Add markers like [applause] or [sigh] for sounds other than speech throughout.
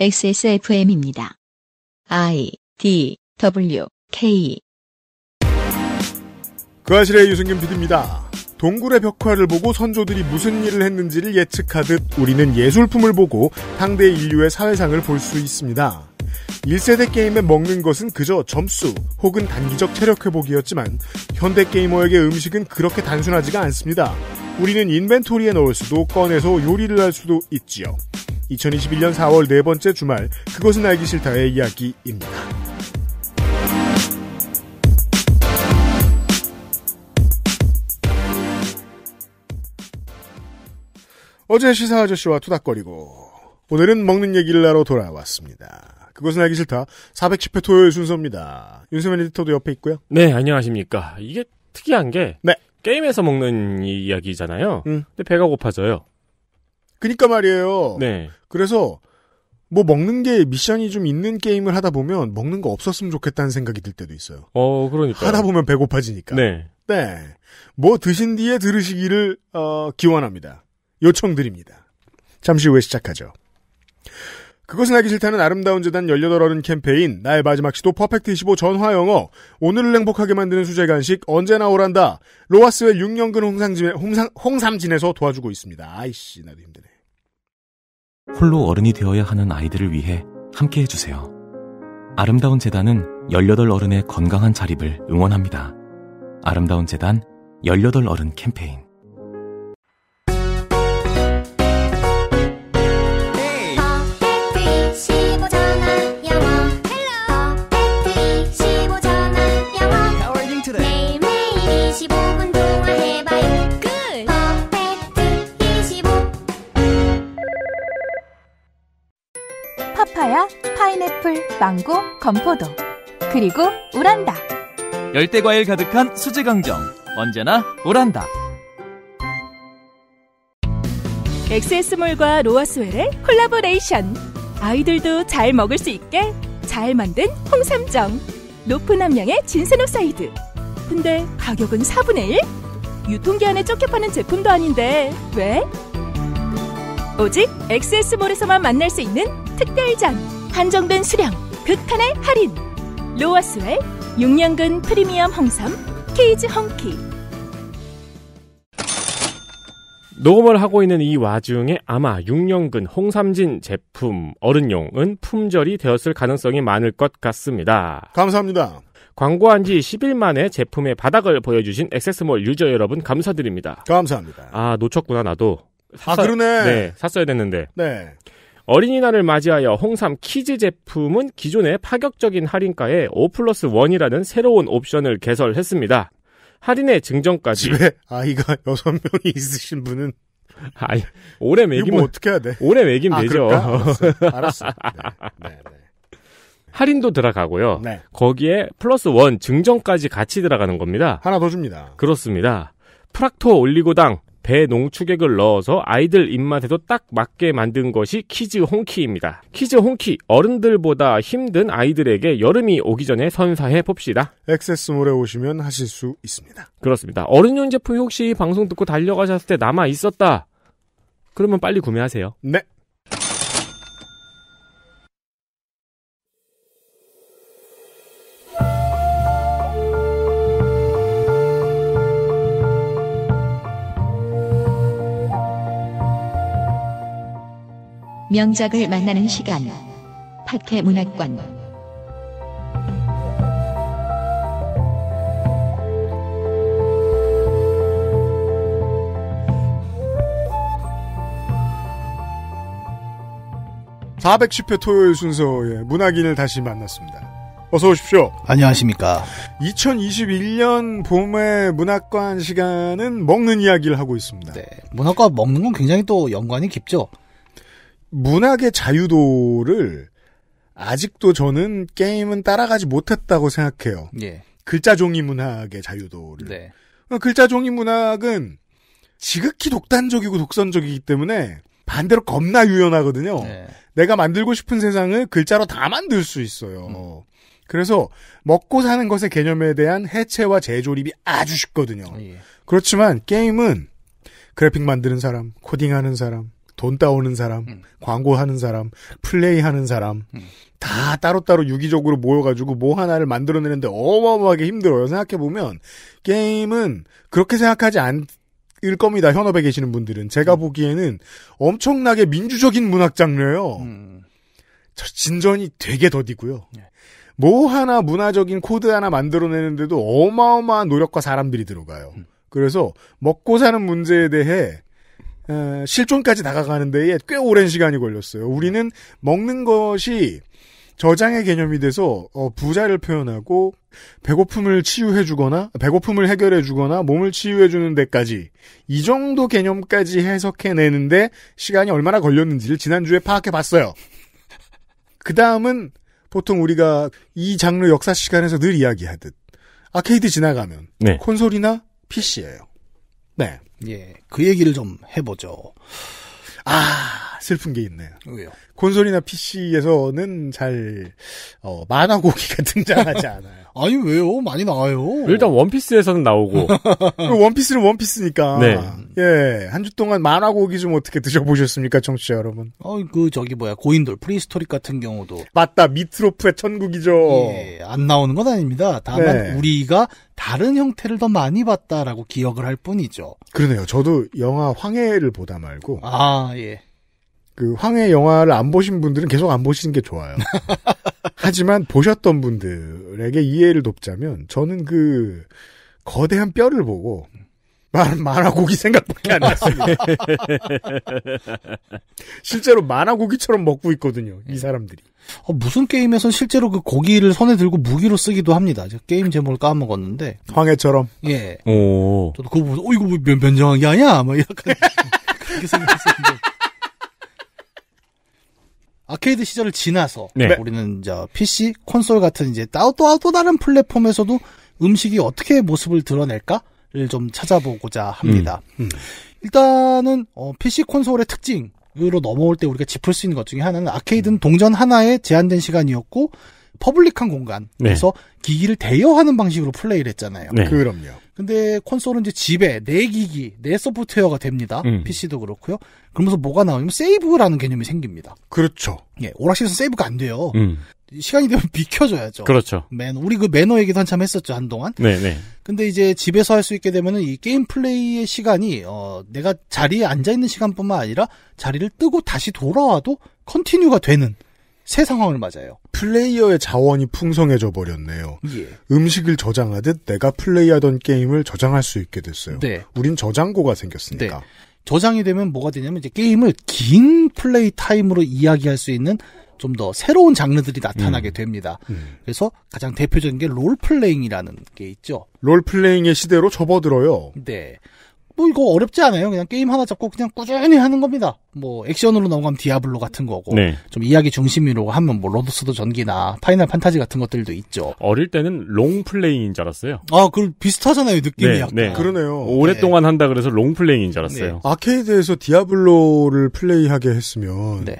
XSFM입니다. I D W K 그 아실의 유승균 PD입니다. 동굴의 벽화를 보고 선조들이 무슨 일을 했는지를 예측하듯 우리는 예술품을 보고 당대 인류의 사회상을 볼 수 있습니다. 1세대 게임에 먹는 것은 그저 점수 혹은 단기적 체력 회복이었지만 현대 게이머에게 음식은 그렇게 단순하지가 않습니다. 우리는 인벤토리에 넣을 수도 꺼내서 요리를 할 수도 있지요. 2021년 4월 네 번째 주말 그것은 알기 싫다의 이야기입니다. 어제 시사 아저씨와 투닥거리고 오늘은 먹는 얘기를 하러 돌아왔습니다. 그것은 알기 싫다. 410회 토요일 순서입니다. 윤세민 에디터도 옆에 있고요. 네, 안녕하십니까. 이게 특이한 게 네. 게임에서 먹는 이야기잖아요. 음. 근데 배가 고파져요. 그니까 말이에요. 네. 그래서 뭐 먹는 게 미션이 좀 있는 게임을 하다 보면 먹는 거 없었으면 좋겠다는 생각이 들 때도 있어요. 어, 그러니까. 하다 보면 배고파지니까. 네. 네. 뭐 드신 뒤에 들으시기를 어, 기원합니다. 요청드립니다. 잠시 후에 시작하죠. 그것은 알기 싫다는 아름다운 재단 18어른 캠페인, 나의 마지막 시도 퍼펙트25 전화영어, 오늘을 행복하게 만드는 수제 간식 언제나 오란다, 로아스의 6년근 홍상진에, 홍상, 홍삼진에서 도와주고 있습니다. 아이씨, 나도 힘드네. 홀로 어른이 되어야 하는 아이들을 위해 함께 해주세요. 아름다운 재단은 18어른의 건강한 자립을 응원합니다. 아름다운 재단 18어른 캠페인 바나나, 파인애플, 망고, 건포도 그리고 우란다 열대과일 가득한 수제강정 언제나 우란다 x s 몰과 로아스웰의 콜라보레이션 아이들도 잘 먹을 수 있게 잘 만든 홍삼정 높은 함량의 진세노사이드 근데 가격은 4분의 1? 유통기한에 쫓겨 파는 제품도 아닌데 왜? 오직 x s 몰에서만 만날 수 있는 특별전, 한정된 수량, 극한의 할인 로아스웰, 6년근 프리미엄 홍삼, 케이즈 헝키 녹음을 하고 있는 이 와중에 아마 6년근 홍삼진 제품 어른용은 품절이 되었을 가능성이 많을 것 같습니다. 감사합니다. 광고한 지 10일 만에 제품의 바닥을 보여주신 액세스몰 유저 여러분 감사드립니다. 감사합니다. 아 놓쳤구나 나도. 샀어... 아 그러네. 네 샀어야 됐는데. 네. 어린이날을 맞이하여 홍삼 키즈 제품은 기존의 파격적인 할인가에 5 플러스 1이라는 새로운 옵션을 개설했습니다. 할인의 증정까지. 집에 아이가 [laughs] 여섯 명이 있으신 분은. 아이, 올해 매기면. 뭐 어떻게 해야 돼? 올해 매기면 아, 되죠. 알았어. [laughs] 알았어. 네, 네, 네. 할인도 들어가고요. 네. 거기에 플러스 원 증정까지 같이 들어가는 겁니다. 하나 더 줍니다. 그렇습니다. 프락토 올리고당 배 농축액을 넣어서 아이들 입맛에도 딱 맞게 만든 것이 키즈 홍키입니다. 키즈 홍키 어른들보다 힘든 아이들에게 여름이 오기 전에 선사해 봅시다. 액세스몰에 오시면 하실 수 있습니다. 그렇습니다. 어른용 제품이 혹시 방송 듣고 달려가셨을 때 남아 있었다. 그러면 빨리 구매하세요. 네. 명작을 만나는 시간. 팟캐 문학관. (410회) 토요일 순서에 문학인을 다시 만났습니다. 어서 오십시오. 안녕하십니까. 2021년 봄의 문학관 시간은 먹는 이야기를 하고 있습니다. 네. 문학과 먹는 건 굉장히 또 연관이 깊죠. 문학의 자유도를 아직도 저는 게임은 따라가지 못했다고 생각해요. 예. 글자 종이 문학의 자유도를. 네. 그러니까 글자 종이 문학은 지극히 독단적이고 독선적이기 때문에 반대로 겁나 유연하거든요. 네. 내가 만들고 싶은 세상을 글자로 다 만들 수 있어요. 음. 그래서 먹고 사는 것의 개념에 대한 해체와 재조립이 아주 쉽거든요. 예. 그렇지만 게임은 그래픽 만드는 사람, 코딩하는 사람, 돈 따오는 사람, 음. 광고하는 사람, 플레이하는 사람 음. 다 따로따로 유기적으로 모여가지고 뭐 하나를 만들어내는데 어마어마하게 힘들어요. 생각해보면 게임은 그렇게 생각하지 않, 을 겁니다. 현업에 계시는 분들은 제가 음. 보기에는 엄청나게 민주적인 문학 장르예요. 음. 진전이 되게 더디고요. 네. 뭐 하나 문화적인 코드 하나 만들어내는데도 어마어마한 노력과 사람들이 들어가요. 음. 그래서 먹고 사는 문제에 대해 실존까지 나가가는 데에 꽤 오랜 시간이 걸렸어요. 우리는 먹는 것이 저장의 개념이 돼서 어, 부자를 표현하고 배고픔을 치유해주거나 배고픔을 해결해주거나 몸을 치유해주는 데까지 이 정도 개념까지 해석해내는데 시간이 얼마나 걸렸는지를 지난주에 파악해봤어요. 그 다음은 보통 우리가 이 장르 역사 시간에서 늘 이야기하듯 아케이드 지나가면 네. 콘솔이나 PC예요. 네. 예. 그 얘기를 좀 해보죠. 아, 슬픈 게 있네요. 왜요? 콘솔이나 PC에서는 잘 어, 만화 고기가 [laughs] 등장하지 않아요. [laughs] 아니 왜요? 많이 나와요. 일단 원피스에서는 나오고 [laughs] 원피스는 원피스니까. 네. 예, 한 주 동안 만화 고기 좀 어떻게 드셔보셨습니까, 청취자 여러분? 어, 그 저기 뭐야 고인돌 프리스토릭 같은 경우도 맞다 미트로프의 천국이죠. 예, 안 나오는 건 아닙니다. 다만 네. 우리가 다른 형태를 더 많이 봤다라고 기억을 할 뿐이죠. 그러네요. 저도 영화 황해를 보다 말고 아 예. 그 황해 영화를 안 보신 분들은 계속 안 보시는 게 좋아요. [laughs] 하지만 보셨던 분들에게 이해를 돕자면 저는 그 거대한 뼈를 보고 말, 만화고기 생각밖에 안났습니 [laughs] 실제로 만화고기처럼 먹고 있거든요, 이 예. 사람들이. 어, 무슨 게임에서 실제로 그 고기를 손에 들고 무기로 쓰기도 합니다. 저 게임 제목을 까먹었는데. 황해처럼? 예. 오. 저도 그거 보면서, 어, 이거 뭐 면, 변장하기 아니야? 막 약간. 그렇게 [laughs] 생각했었는데. 아케이드 시절을 지나서 네. 네. 우리는 이제 PC 콘솔 같은 이제 또또 또 다른 플랫폼에서도 음식이 어떻게 모습을 드러낼까를 좀 찾아보고자 합니다. 음. 음. 일단은 어, PC 콘솔의 특징. 으로 넘어올 때 우리가 짚을 수 있는 것 중에 하나는 아케이드는 음. 동전 하나에 제한된 시간이었고 퍼블릭한 공간에서 네. 기기를 대여하는 방식으로 플레이를 했잖아요. 네. 그럼요. 근데 콘솔은 이제 집에 내 기기, 내 소프트웨어가 됩니다. 음. PC도 그렇고요. 그러면서 뭐가 나오냐면 세이브라는 개념이 생깁니다. 그렇죠. 예, 오락실에서 세이브가 안 돼요. 음. 시간이 되면 [laughs] 비켜줘야죠. 그렇죠. 매너, 우리 그 매너 얘기도 한참 했었죠, 한동안. 네네. 네. 근데 이제 집에서 할 수 있게 되면은 이 게임 플레이의 시간이, 어, 내가 자리에 앉아있는 시간뿐만 아니라 자리를 뜨고 다시 돌아와도 컨티뉴가 되는 새 상황을 맞아요. 플레이어의 자원이 풍성해져 버렸네요. 예. 음식을 저장하듯 내가 플레이하던 게임을 저장할 수 있게 됐어요. 네. 우린 저장고가 생겼으니까. 네. 저장이 되면 뭐가 되냐면 이제 게임을 긴 플레이 타임으로 이야기할 수 있는 좀 더 새로운 장르들이 나타나게 음. 됩니다. 음. 그래서 가장 대표적인 게 롤플레잉이라는 게 있죠. 롤플레잉의 시대로 접어들어요. 네. 또 뭐 이거 어렵지 않아요. 그냥 게임 하나 잡고 그냥 꾸준히 하는 겁니다. 뭐 액션으로 넘어가면 디아블로 같은 거고 네. 좀 이야기 중심으로 하면 뭐 로드스도 전기나 파이널 판타지 같은 것들도 있죠. 어릴 때는 롱 플레이인 줄 알았어요. 아, 그 비슷하잖아요 느낌이 네, 약간. 네. 그러네요. 오랫동안 네. 한다 그래서 롱 플레이인 줄 알았어요. 네. 아케이드에서 디아블로를 플레이하게 했으면 네.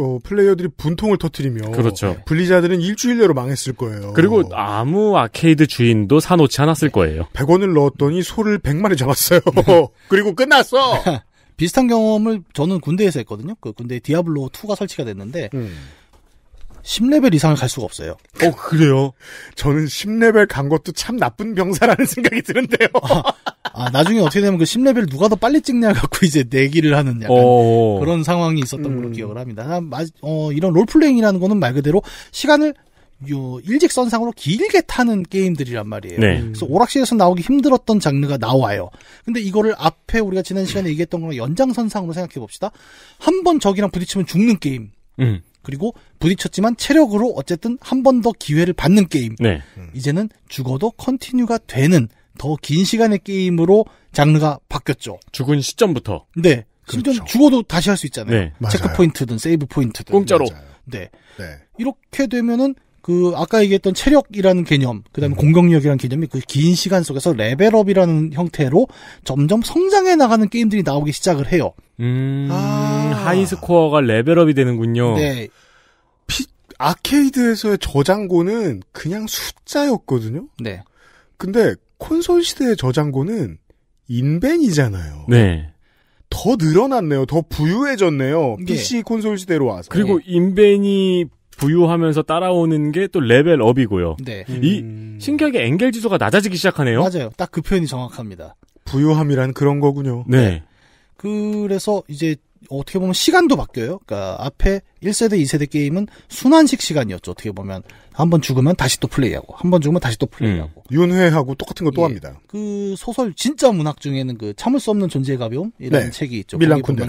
어, 플레이어들이 분통을 터트리며 그렇죠. 분리자들은 일주일 내로 망했을 거예요. 그리고 아무 아케이드 주인도 사놓지 않았을 거예요. 100원을 넣었더니 소를 100마리 잡았어요. [laughs] 네. [laughs] 그리고 끝났어. [laughs] 비슷한 경험을 저는 군대에서 했거든요. 그 군대 디아블로 2가 설치가 됐는데 음. 10레벨 이상을 갈 수가 없어요. 어, 그래요? 저는 10레벨 간 것도 참 나쁜 병사라는 [laughs] 생각이 드는데요. 아, 아, 나중에 어떻게 되면 그 10레벨 누가 더 빨리 찍냐 갖고 이제 내기를 하는 약간 어... 그런 상황이 있었던 음... 걸로 기억을 합니다. 아, 어, 이런 롤플레잉이라는 거는 말 그대로 시간을 요 일직선상으로 길게 타는 게임들이란 말이에요. 네. 그래서 오락실에서 나오기 힘들었던 장르가 나와요. 근데 이거를 앞에 우리가 지난 시간에 얘기했던 거랑 연장선상으로 생각해 봅시다. 한 번 적이랑 부딪히면 죽는 게임. 음. 그리고 부딪혔지만 체력으로 어쨌든 한 번 더 기회를 받는 게임. 네. 음. 이제는 죽어도 컨티뉴가 되는 더 긴 시간의 게임으로 장르가 바뀌었죠. 죽은 시점부터. 네. 그렇죠. 심지어 죽어도 다시 할 수 있잖아요. 네. 체크 포인트든 세이브 포인트든. 공짜로. 네. 네. 이렇게 되면은 그 아까 얘기했던 체력이라는 개념, 그다음에 음. 공격력이라는 개념이 그 긴 시간 속에서 레벨업이라는 형태로 점점 성장해 나가는 게임들이 나오기 시작을 해요. 음, 아. 하이스코어가 레벨업이 되는군요. 네. 피, 아케이드에서의 저장고는 그냥 숫자였거든요. 네. 근데 콘솔 시대의 저장고는 인벤이잖아요. 네. 더 늘어났네요. 더 부유해졌네요. 네. PC 네. 콘솔 시대로 와서. 그리고 네. 인벤이 부유하면서 따라오는 게 또 레벨업이고요. 네. 음... 이 신기하게 엥겔 지수가 낮아지기 시작하네요. 맞아요. 딱 그 표현이 정확합니다. 부유함이란 그런 거군요. 네. 네. 그래서 이제 어떻게 보면 시간도 바뀌어요. 그니까 앞에 1세대, 2세대 게임은 순환식 시간이었죠. 어떻게 보면 한 번 죽으면 다시 또 플레이하고 한 번 죽으면 다시 또 플레이하고 음. 윤회하고 똑같은 거또 예. 합니다. 그 소설 진짜 문학 중에는 그 참을 수 없는 존재의 가벼움이라는 네. 책이 있죠. 밀란 쿤데라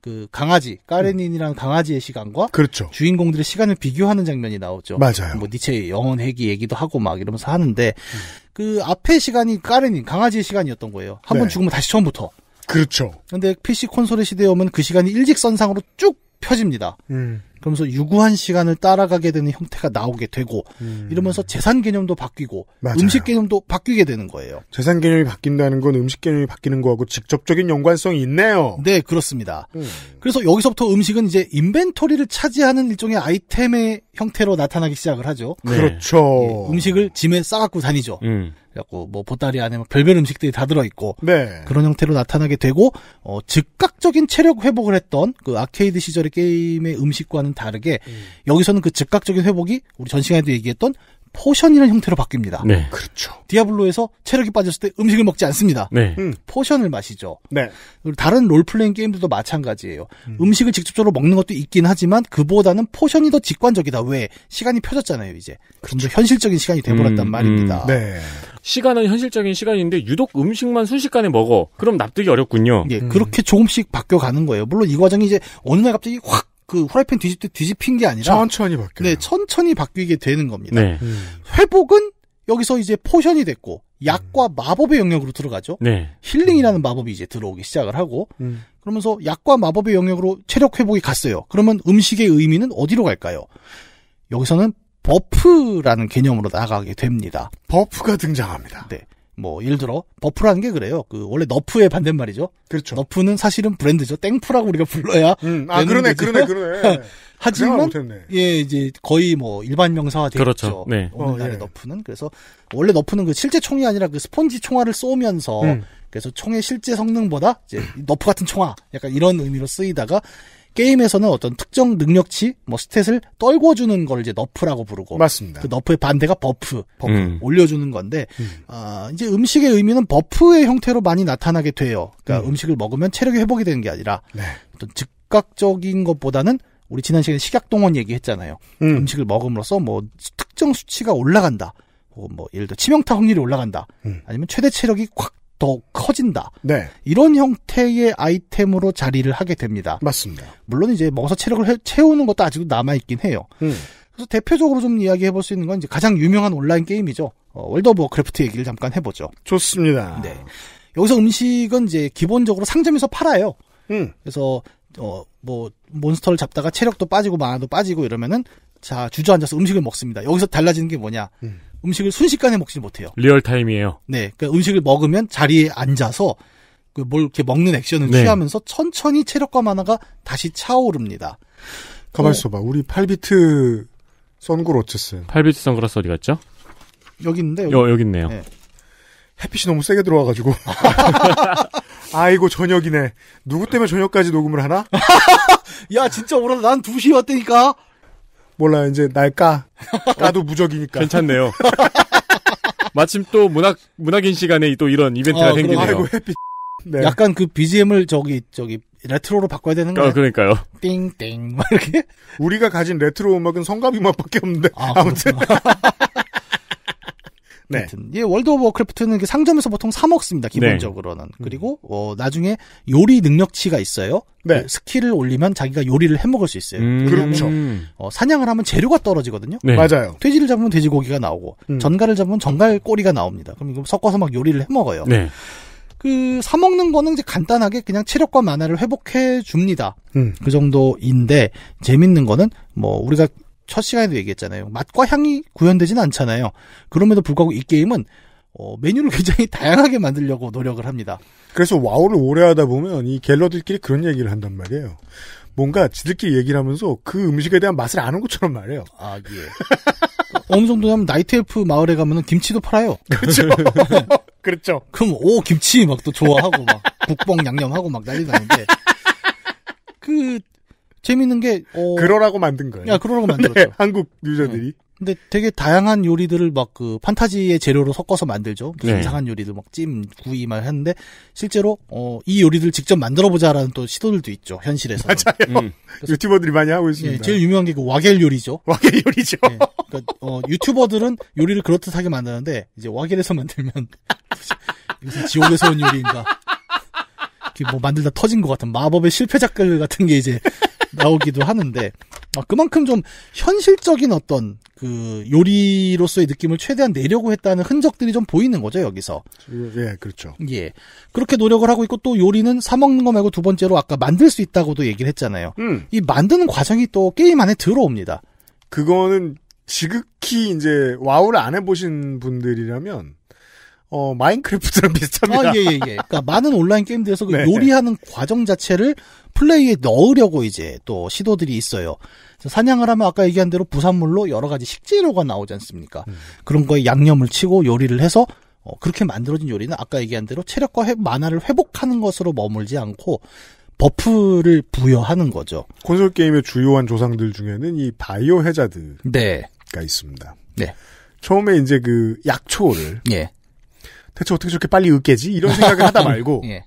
그 강아지 까레닌이랑 음. 강아지의 시간과 그렇죠. 주인공들의 시간을 비교하는 장면이 나오죠. 맞아요. 뭐 니체의 영혼 회귀 얘기도 하고 막 이러면서 하는데 음. 그 앞에 시간이 까레닌 강아지의 시간이었던 거예요. 한번 네. 죽으면 다시 처음부터. 그렇죠. 근데 PC 콘솔의 시대에 오면 그 시간이 일직선상으로 쭉 펴집니다. 음. 그러면서 유구한 시간을 따라가게 되는 형태가 나오게 되고 음. 이러면서 재산 개념도 바뀌고 맞아요. 음식 개념도 바뀌게 되는 거예요. 재산 개념이 바뀐다는 건 음식 개념이 바뀌는 거하고 직접적인 연관성이 있네요. 네, 그렇습니다. 음. 그래서 여기서부터 음식은 이제 인벤토리를 차지하는 일종의 아이템의 형태로 나타나기 시작을 하죠. 네. 그렇죠. 예, 음식을 짐에 싸갖고 다니죠. 음. 그래갖고 뭐 보따리 안에 별별 음식들이 다 들어있고 네. 그런 형태로 나타나게 되고 어, 즉각적인 체력 회복을 했던 그 아케이드 시절의 게임의 음식과는 다르게 음. 여기서는 그 즉각적인 회복이 우리 전 시간에도 얘기했던 포션이라는 형태로 바뀝니다. 네. 그렇죠. 디아블로에서 체력이 빠졌을 때 음식을 먹지 않습니다. 네. 음. 포션을 마시죠. 네. 다른 롤플레잉 게임들도 마찬가지예요. 음. 식을 직접적으로 먹는 것도 있긴 하지만 그보다는 포션이 더 직관적이다. 왜? 시간이 펴졌잖아요, 이제. 그렇죠. 현실적인 시간이 돼버렸단 음, 말입니다. 음. 네. 시간은 현실적인 시간인데 유독 음식만 순식간에 먹어. 그럼 납득이 어렵군요. 예, 음. 그렇게 조금씩 바뀌어가는 거예요. 물론 이 과정이 이제 어느 날 갑자기 확그 후라이팬 뒤집 뒤집힌 게 아니라 천천히 바뀌 네, 천천히 바뀌게 되는 겁니다. 네. 음. 회복은 여기서 이제 포션이 됐고 약과 음. 마법의 영역으로 들어가죠. 네. 힐링이라는 마법이 이제 들어오기 시작을 하고 음. 그러면서 약과 마법의 영역으로 체력 회복이 갔어요. 그러면 음식의 의미는 어디로 갈까요? 여기서는 버프라는 개념으로 나가게 됩니다. 버프가 등장합니다. 네. 뭐 예를 들어 버프라는 게 그래요. 그 원래 너프의 반대말이죠. 그렇죠. 너프는 사실은 브랜드죠. 땡프라고 우리가 불러야. 음, 아 그러네, 그러네, 그러네, [laughs] 그러네. 하지만 예 이제 거의 뭐 일반 명사화 되죠. 그렇죠. 네. 오늘날의 어, 예. 너프는 그래서 원래 너프는 그 실제 총이 아니라 그 스펀지 총알을 쏘면서 음. 그래서 총의 실제 성능보다 이제 너프 같은 총아 약간 이런 의미로 쓰이다가 게임에서는 어떤 특정 능력치, 뭐 스탯을 떨궈주는 걸 이제 너프라고 부르고. 맞습니다. 그 너프의 반대가 버프, 버프 음. 올려주는 건데, 음. 어, 이제 음식의 의미는 버프의 형태로 많이 나타나게 돼요. 그러니까 음. 식을 먹으면 체력이 회복이 되는 게 아니라, 네. 어떤 즉각적인 것보다는 우리 지난 시간에 식약동원 얘기했잖아요. 음. 식을 먹음으로써 뭐 특정 수치가 올라간다. 뭐, 뭐 예를 들어 치명타 확률이 올라간다. 음. 아니면 최대 체력이 확더 커진다. 네. 이런 형태의 아이템으로 자리를 하게 됩니다. 맞습니다. 물론 이제 먹어서 체력을 해, 채우는 것도 아직도 남아있긴 해요. 음. 그래서 대표적으로 좀 이야기해 볼 수 있는 건 이제 가장 유명한 온라인 게임이죠. 어, 월드 오브 워크래프트 얘기를 잠깐 해보죠. 좋습니다. 네. 여기서 음식은 이제 기본적으로 상점에서 팔아요. 음. 그래서 어, 뭐, 몬스터를 잡다가 체력도 빠지고 만화도 빠지고 이러면은, 자, 주저앉아서 음식을 먹습니다. 여기서 달라지는 게 뭐냐. 음. 음식을 순식간에 먹지 못해요. 리얼타임이에요. 네. 그러니까 음식을 먹으면 자리에 앉아서 그 뭘 이렇게 먹는 액션을 네. 취하면서 천천히 체력과 만화가 다시 차오릅니다. 가만 어. 있어봐. 우리 8비트 선글라스어 8비트 선글라스 어디 갔죠? 여기 있는데 여기, 여, 여기 있네요. 네. 햇빛이 너무 세게 들어와가지고. [laughs] 아이고, 저녁이네. 누구 때문에 저녁까지 녹음을 하나? [laughs] 야, 진짜 오늘 난 2시에 왔다니까? 몰라요. 이제 날까? 나도 무적이니까. 괜찮네요. [laughs] 마침 또 문학 문학인 시간에 또 이런 이벤트가 어, 생기네요. 아이고 햇빛. 네. 약간 그 BGM을 저기 저기 레트로로 바꿔야 되는 거예요. 아, 어, 그러니까요. 띵띵 막 이렇게. 우리가 가진 레트로 음악은 성가비 음악밖에 없는데 아, 무튼 [laughs] 네. 같은. 예, 월드 오브 워크래프트는 상점에서 보통 사 먹습니다. 네. 기본적으로는. 네. 그리고 어, 나중에 요리 능력치가 있어요. 네. 그 스킬을 올리면 자기가 요리를 해 먹을 수 있어요. 음. 그렇죠. 어, 사냥을 하면 재료가 떨어지거든요. 네. 맞아요. 돼지를 잡으면 돼지고기가 나오고 음. 전갈을 잡으면 전갈 꼬리가 나옵니다. 그럼 이거 섞어서 막 요리를 해 먹어요. 네. 그, 사먹는 거는 이제 간단하게 그냥 체력과 만화를 회복해 줍니다. 음. 그 정도인데, 재밌는 거는, 뭐, 우리가 첫 시간에도 얘기했잖아요. 맛과 향이 구현되진 않잖아요. 그럼에도 불구하고 이 게임은 어, 메뉴를 [laughs] 굉장히 다양하게 만들려고 노력을 합니다. 그래서 와우를 오래 하다 보면 이 갤러들끼리 그런 얘기를 한단 말이에요. 뭔가 지들끼리 얘기를 하면서 그 음식에 대한 맛을 아는 것처럼 말해요. 아, 예. [laughs] 어느 정도 하면 나이트엘프 마을에 가면은 김치도 팔아요. 그렇죠. [laughs] 그렇죠. 그럼 오 김치 막 또 좋아하고 막 국뽕 양념하고 막 난리 나는데 그 재밌는 게 어... 그러라고 만든 거예요. 야, 그러라고 만들었죠. [laughs] 네, 한국 네. 유저들이. 네. 근데 되게 다양한 요리들을 막 그 판타지의 재료로 섞어서 만들죠. 네. 이상한 요리들 막 찜, 구이 막 했는데 실제로 어, 이 요리들 직접 만들어 보자라는 또 시도들도 있죠. 현실에서. 맞아요. 음. 유튜버들이 많이 하고 있습니다. 예, 제일 유명한 게 그 와겔 요리죠. [laughs] 와겔 요리죠. 예, 그러니까 어, 유튜버들은 요리를 그렇듯하게 만드는데 이제 와겔에서 [laughs] 만들면 무슨 지옥에서 온 요리인가. 이게 뭐 만들다 터진 것 같은 마법의 실패작들 같은 게 이제 나오기도 하는데 아, 그만큼 좀 현실적인 어떤 그 요리로서의 느낌을 최대한 내려고 했다는 흔적들이 좀 보이는 거죠 여기서. 예, 그렇죠. 예, 그렇게 노력을 하고 있고 또 요리는 사 먹는 거 말고 두 번째로 아까 만들 수 있다고도 얘기를 했잖아요. 음. 이 만드는 과정이 또 게임 안에 들어옵니다. 그거는 지극히 이제 와우를 안 해보신 분들이라면 어, 마인크래프트랑 [laughs] 비슷합니다. 아, 예, 예, 예. 그러니까 많은 온라인 게임들에서 그 요리하는 과정 자체를 플레이에 넣으려고 이제 또 시도들이 있어요. 사냥을 하면 아까 얘기한 대로 부산물로 여러 가지 식재료가 나오지 않습니까? 음. 그런 거에 양념을 치고 요리를 해서 어, 그렇게 만들어진 요리는 아까 얘기한 대로 체력과 회, 만화를 회복하는 것으로 머물지 않고 버프를 부여하는 거죠. 콘솔 게임의 주요한 조상들 중에는 이 바이오 해자드가 네. 있습니다. 네. 처음에 이제 그 약초를 예. 대체 어떻게 저렇게 빨리 으깨지? 이런 생각을 하다 말고 [laughs] 예.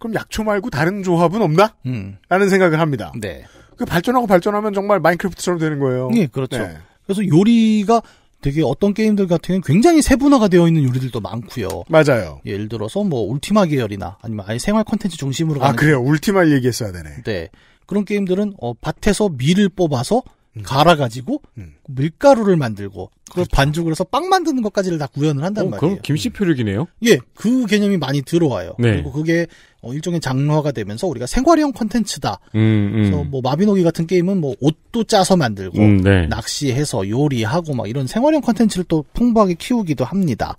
그럼 약초 말고 다른 조합은 없나? 음. 라는 생각을 합니다. 네. 그 발전하고 발전하면 정말 마인크래프트처럼 되는 거예요. 예, 그렇죠. 네. 그래서 요리가 되게 어떤 게임들 같은 경우는 굉장히 세분화가 되어 있는 요리들도 많고요. 맞아요. 예를 들어서 뭐 울티마 계열이나 아니면 아예 생활 컨텐츠 중심으로 아, 가는 아 그래요. 울티마 얘기했어야 되네. 네. 그런 게임들은 어, 밭에서 밀을 뽑아서 갈아가지고 음. 밀가루를 만들고 그걸 그렇죠. 반죽을 해서 빵 만드는 것까지를 다 구현을 한단 어, 말이에요. 그럼 김씨 표류기네요. 예, 그 개념이 많이 들어와요. 네. 그리고 그게 어, 일종의 장르화가 되면서 우리가 생활형 콘텐츠다 음, 음, 그래서 뭐 마비노기 같은 게임은 뭐 옷도 짜서 만들고 음, 네. 낚시해서 요리하고 막 이런 생활형 콘텐츠를또 풍부하게 키우기도 합니다.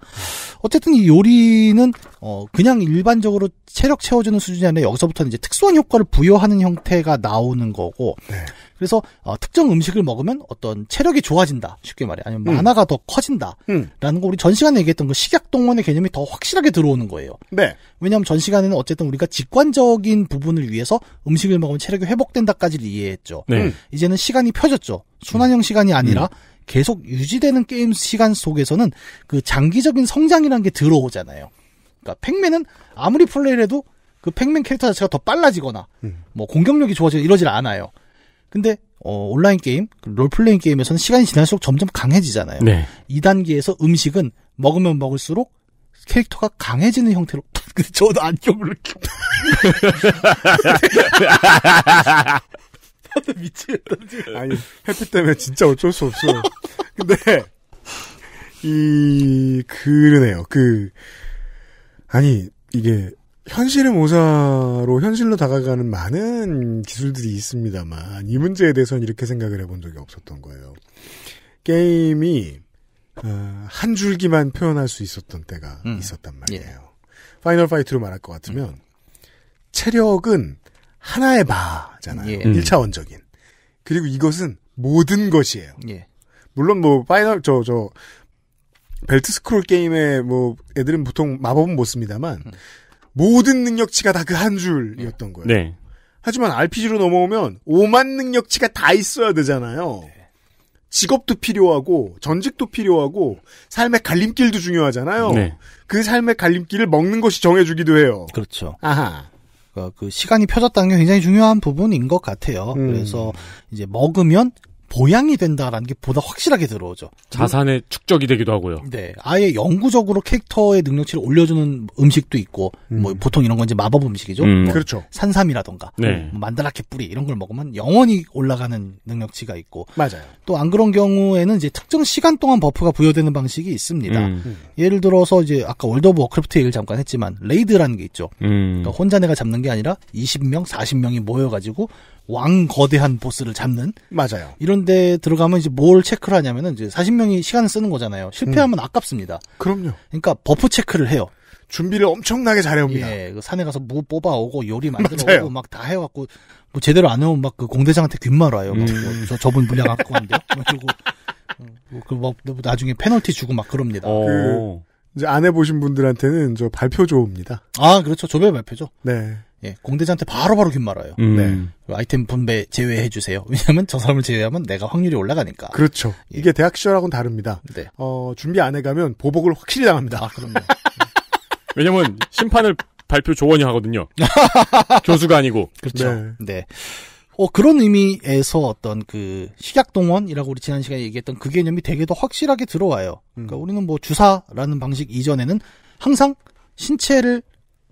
어쨌든 이 요리는 어 그냥 일반적으로 체력 채워주는 수준이 아니라 여기서부터는 이제 특수한 효과를 부여하는 형태가 나오는 거고. 네. 그래서 어, 특정 음식을 먹으면 어떤 체력이 좋아진다. 쉽게 말해. 아니면 음. 만화가 더 커진다. 음. 라는 거 우리 전 시간에 얘기했던 그 식약 동원의 개념이 더 확실하게 들어오는 거예요. 네. 왜냐하면 전 시간에는 어쨌든 우리가 직관적인 부분을 위해서 음식을 먹으면 체력이 회복된다까지를 이해했죠. 네. 음. 이제는 시간이 펴졌죠. 순환형 시간이 아니라 계속 유지되는 게임 시간 속에서는 그 장기적인 성장이라는 게 들어오잖아요. 그러니까 팩맨은 아무리 플레이 해도 그 팩맨 캐릭터 자체가 더 빨라지거나 음. 뭐 공격력이 좋아지거나 이러질 않아요. 근데 어, 온라인 게임, 롤플레잉 게임에서는 시간이 지날수록 점점 강해지잖아요. 네. 2단계에서 음식은 먹으면 먹을수록 캐릭터가 강해지는 형태로. [laughs] 근데 저도 안경을 끼고. 나도 미치겠다. 아니, 해피 때문에 진짜 어쩔 수 없어. 근데, 이, 그러네요. 그, 아니, 이게, 현실의 모사로 현실로 다가가는 많은 기술들이 있습니다만 이 문제에 대해서는 이렇게 생각을 해본 적이 없었던 거예요. 게임이 어, 한 줄기만 표현할 수 있었던 때가 음. 있었단 예. 말이에요. 예. 파이널 파이트로 말할 것 같으면 체력은 하나의 바잖아요. 예. 1차원적인. 그리고 이것은 모든 것이에요. 예. 물론 뭐 파이널 저저 저 벨트 스크롤 게임에 뭐 애들은 보통 마법은 못 씁니다만 음. 모든 능력치가 다 그 한 줄이었던 거예요. 네. 하지만 RPG로 넘어오면 오만 능력치가 다 있어야 되잖아요. 직업도 필요하고 전직도 필요하고 삶의 갈림길도 중요하잖아요. 네. 그 삶의 갈림길을 먹는 것이 정해주기도 해요. 그렇죠. 아하. 그그 그러니까 시간이 펴졌다는 게 굉장히 중요한 부분인 것 같아요. 음. 그래서 이제 먹으면 보양이 된다라는 게 보다 확실하게 들어오죠. 자산의 축적이 되기도 하고요. 네, 아예 영구적으로 캐릭터의 능력치를 올려주는 음식도 있고, 음. 뭐 보통 이런 건 이제 마법 음식이죠. 음. 뭐 그렇죠. 산삼이라던가, 네. 뭐 만다라케 뿌리 이런 걸 먹으면 영원히 올라가는 능력치가 있고, 맞아요. 또 안 그런 경우에는 이제 특정 시간 동안 버프가 부여되는 방식이 있습니다. 음. 음. 예를 들어서 이제 아까 월드 오브 워크래프트 얘기를 잠깐 했지만 레이드라는 게 있죠. 음. 그러니까 혼자 내가 잡는 게 아니라 20명, 40명이 모여가지고 왕 거대한 보스를 잡는 맞아요. 이런데 들어가면 이제 뭘 체크를 하냐면은 이제 40명이 시간을 쓰는 거잖아요. 실패하면 음. 아깝습니다. 그럼요. 그러니까 버프 체크를 해요. 준비를 엄청나게 잘해옵니다. 예, 그 산에 가서 무 뽑아오고 요리 만들어오고 막 다 해갖고 뭐 제대로 안 해오면 막 그 공대장한테 귓말아요. 음. 뭐저 저분 물량 갖고 왔는데 그고 그뭐 나중에 페널티 주고 막 그럽니다. 그 어. 이제 안 해보신 분들한테는 저 발표조입니다. 아 그렇죠 조별 발표죠. 네. 예, 공대장한테 바로바로 귓말아요. 음. 네. 그 아이템 분배 제외해 주세요. [laughs] 왜냐하면 저 사람을 제외하면 내가 확률이 올라가니까. 그렇죠. 예. 이게 대학 시절하고는 다릅니다. 네. 어, 준비 안 해가면 보복을 확실히 당합니다. 아, 그럼요. [laughs] 왜냐면 심판을 발표 조언이 하거든요. [laughs] 교수가 아니고. 그렇죠. 네. 네. 어, 그런 의미에서 어떤 그 식약동원이라고 우리 지난 시간에 얘기했던 그 개념이 되게 더 확실하게 들어와요. 그러니까 음. 그러니까 우리는 뭐 주사라는 방식 이전에는 항상 신체를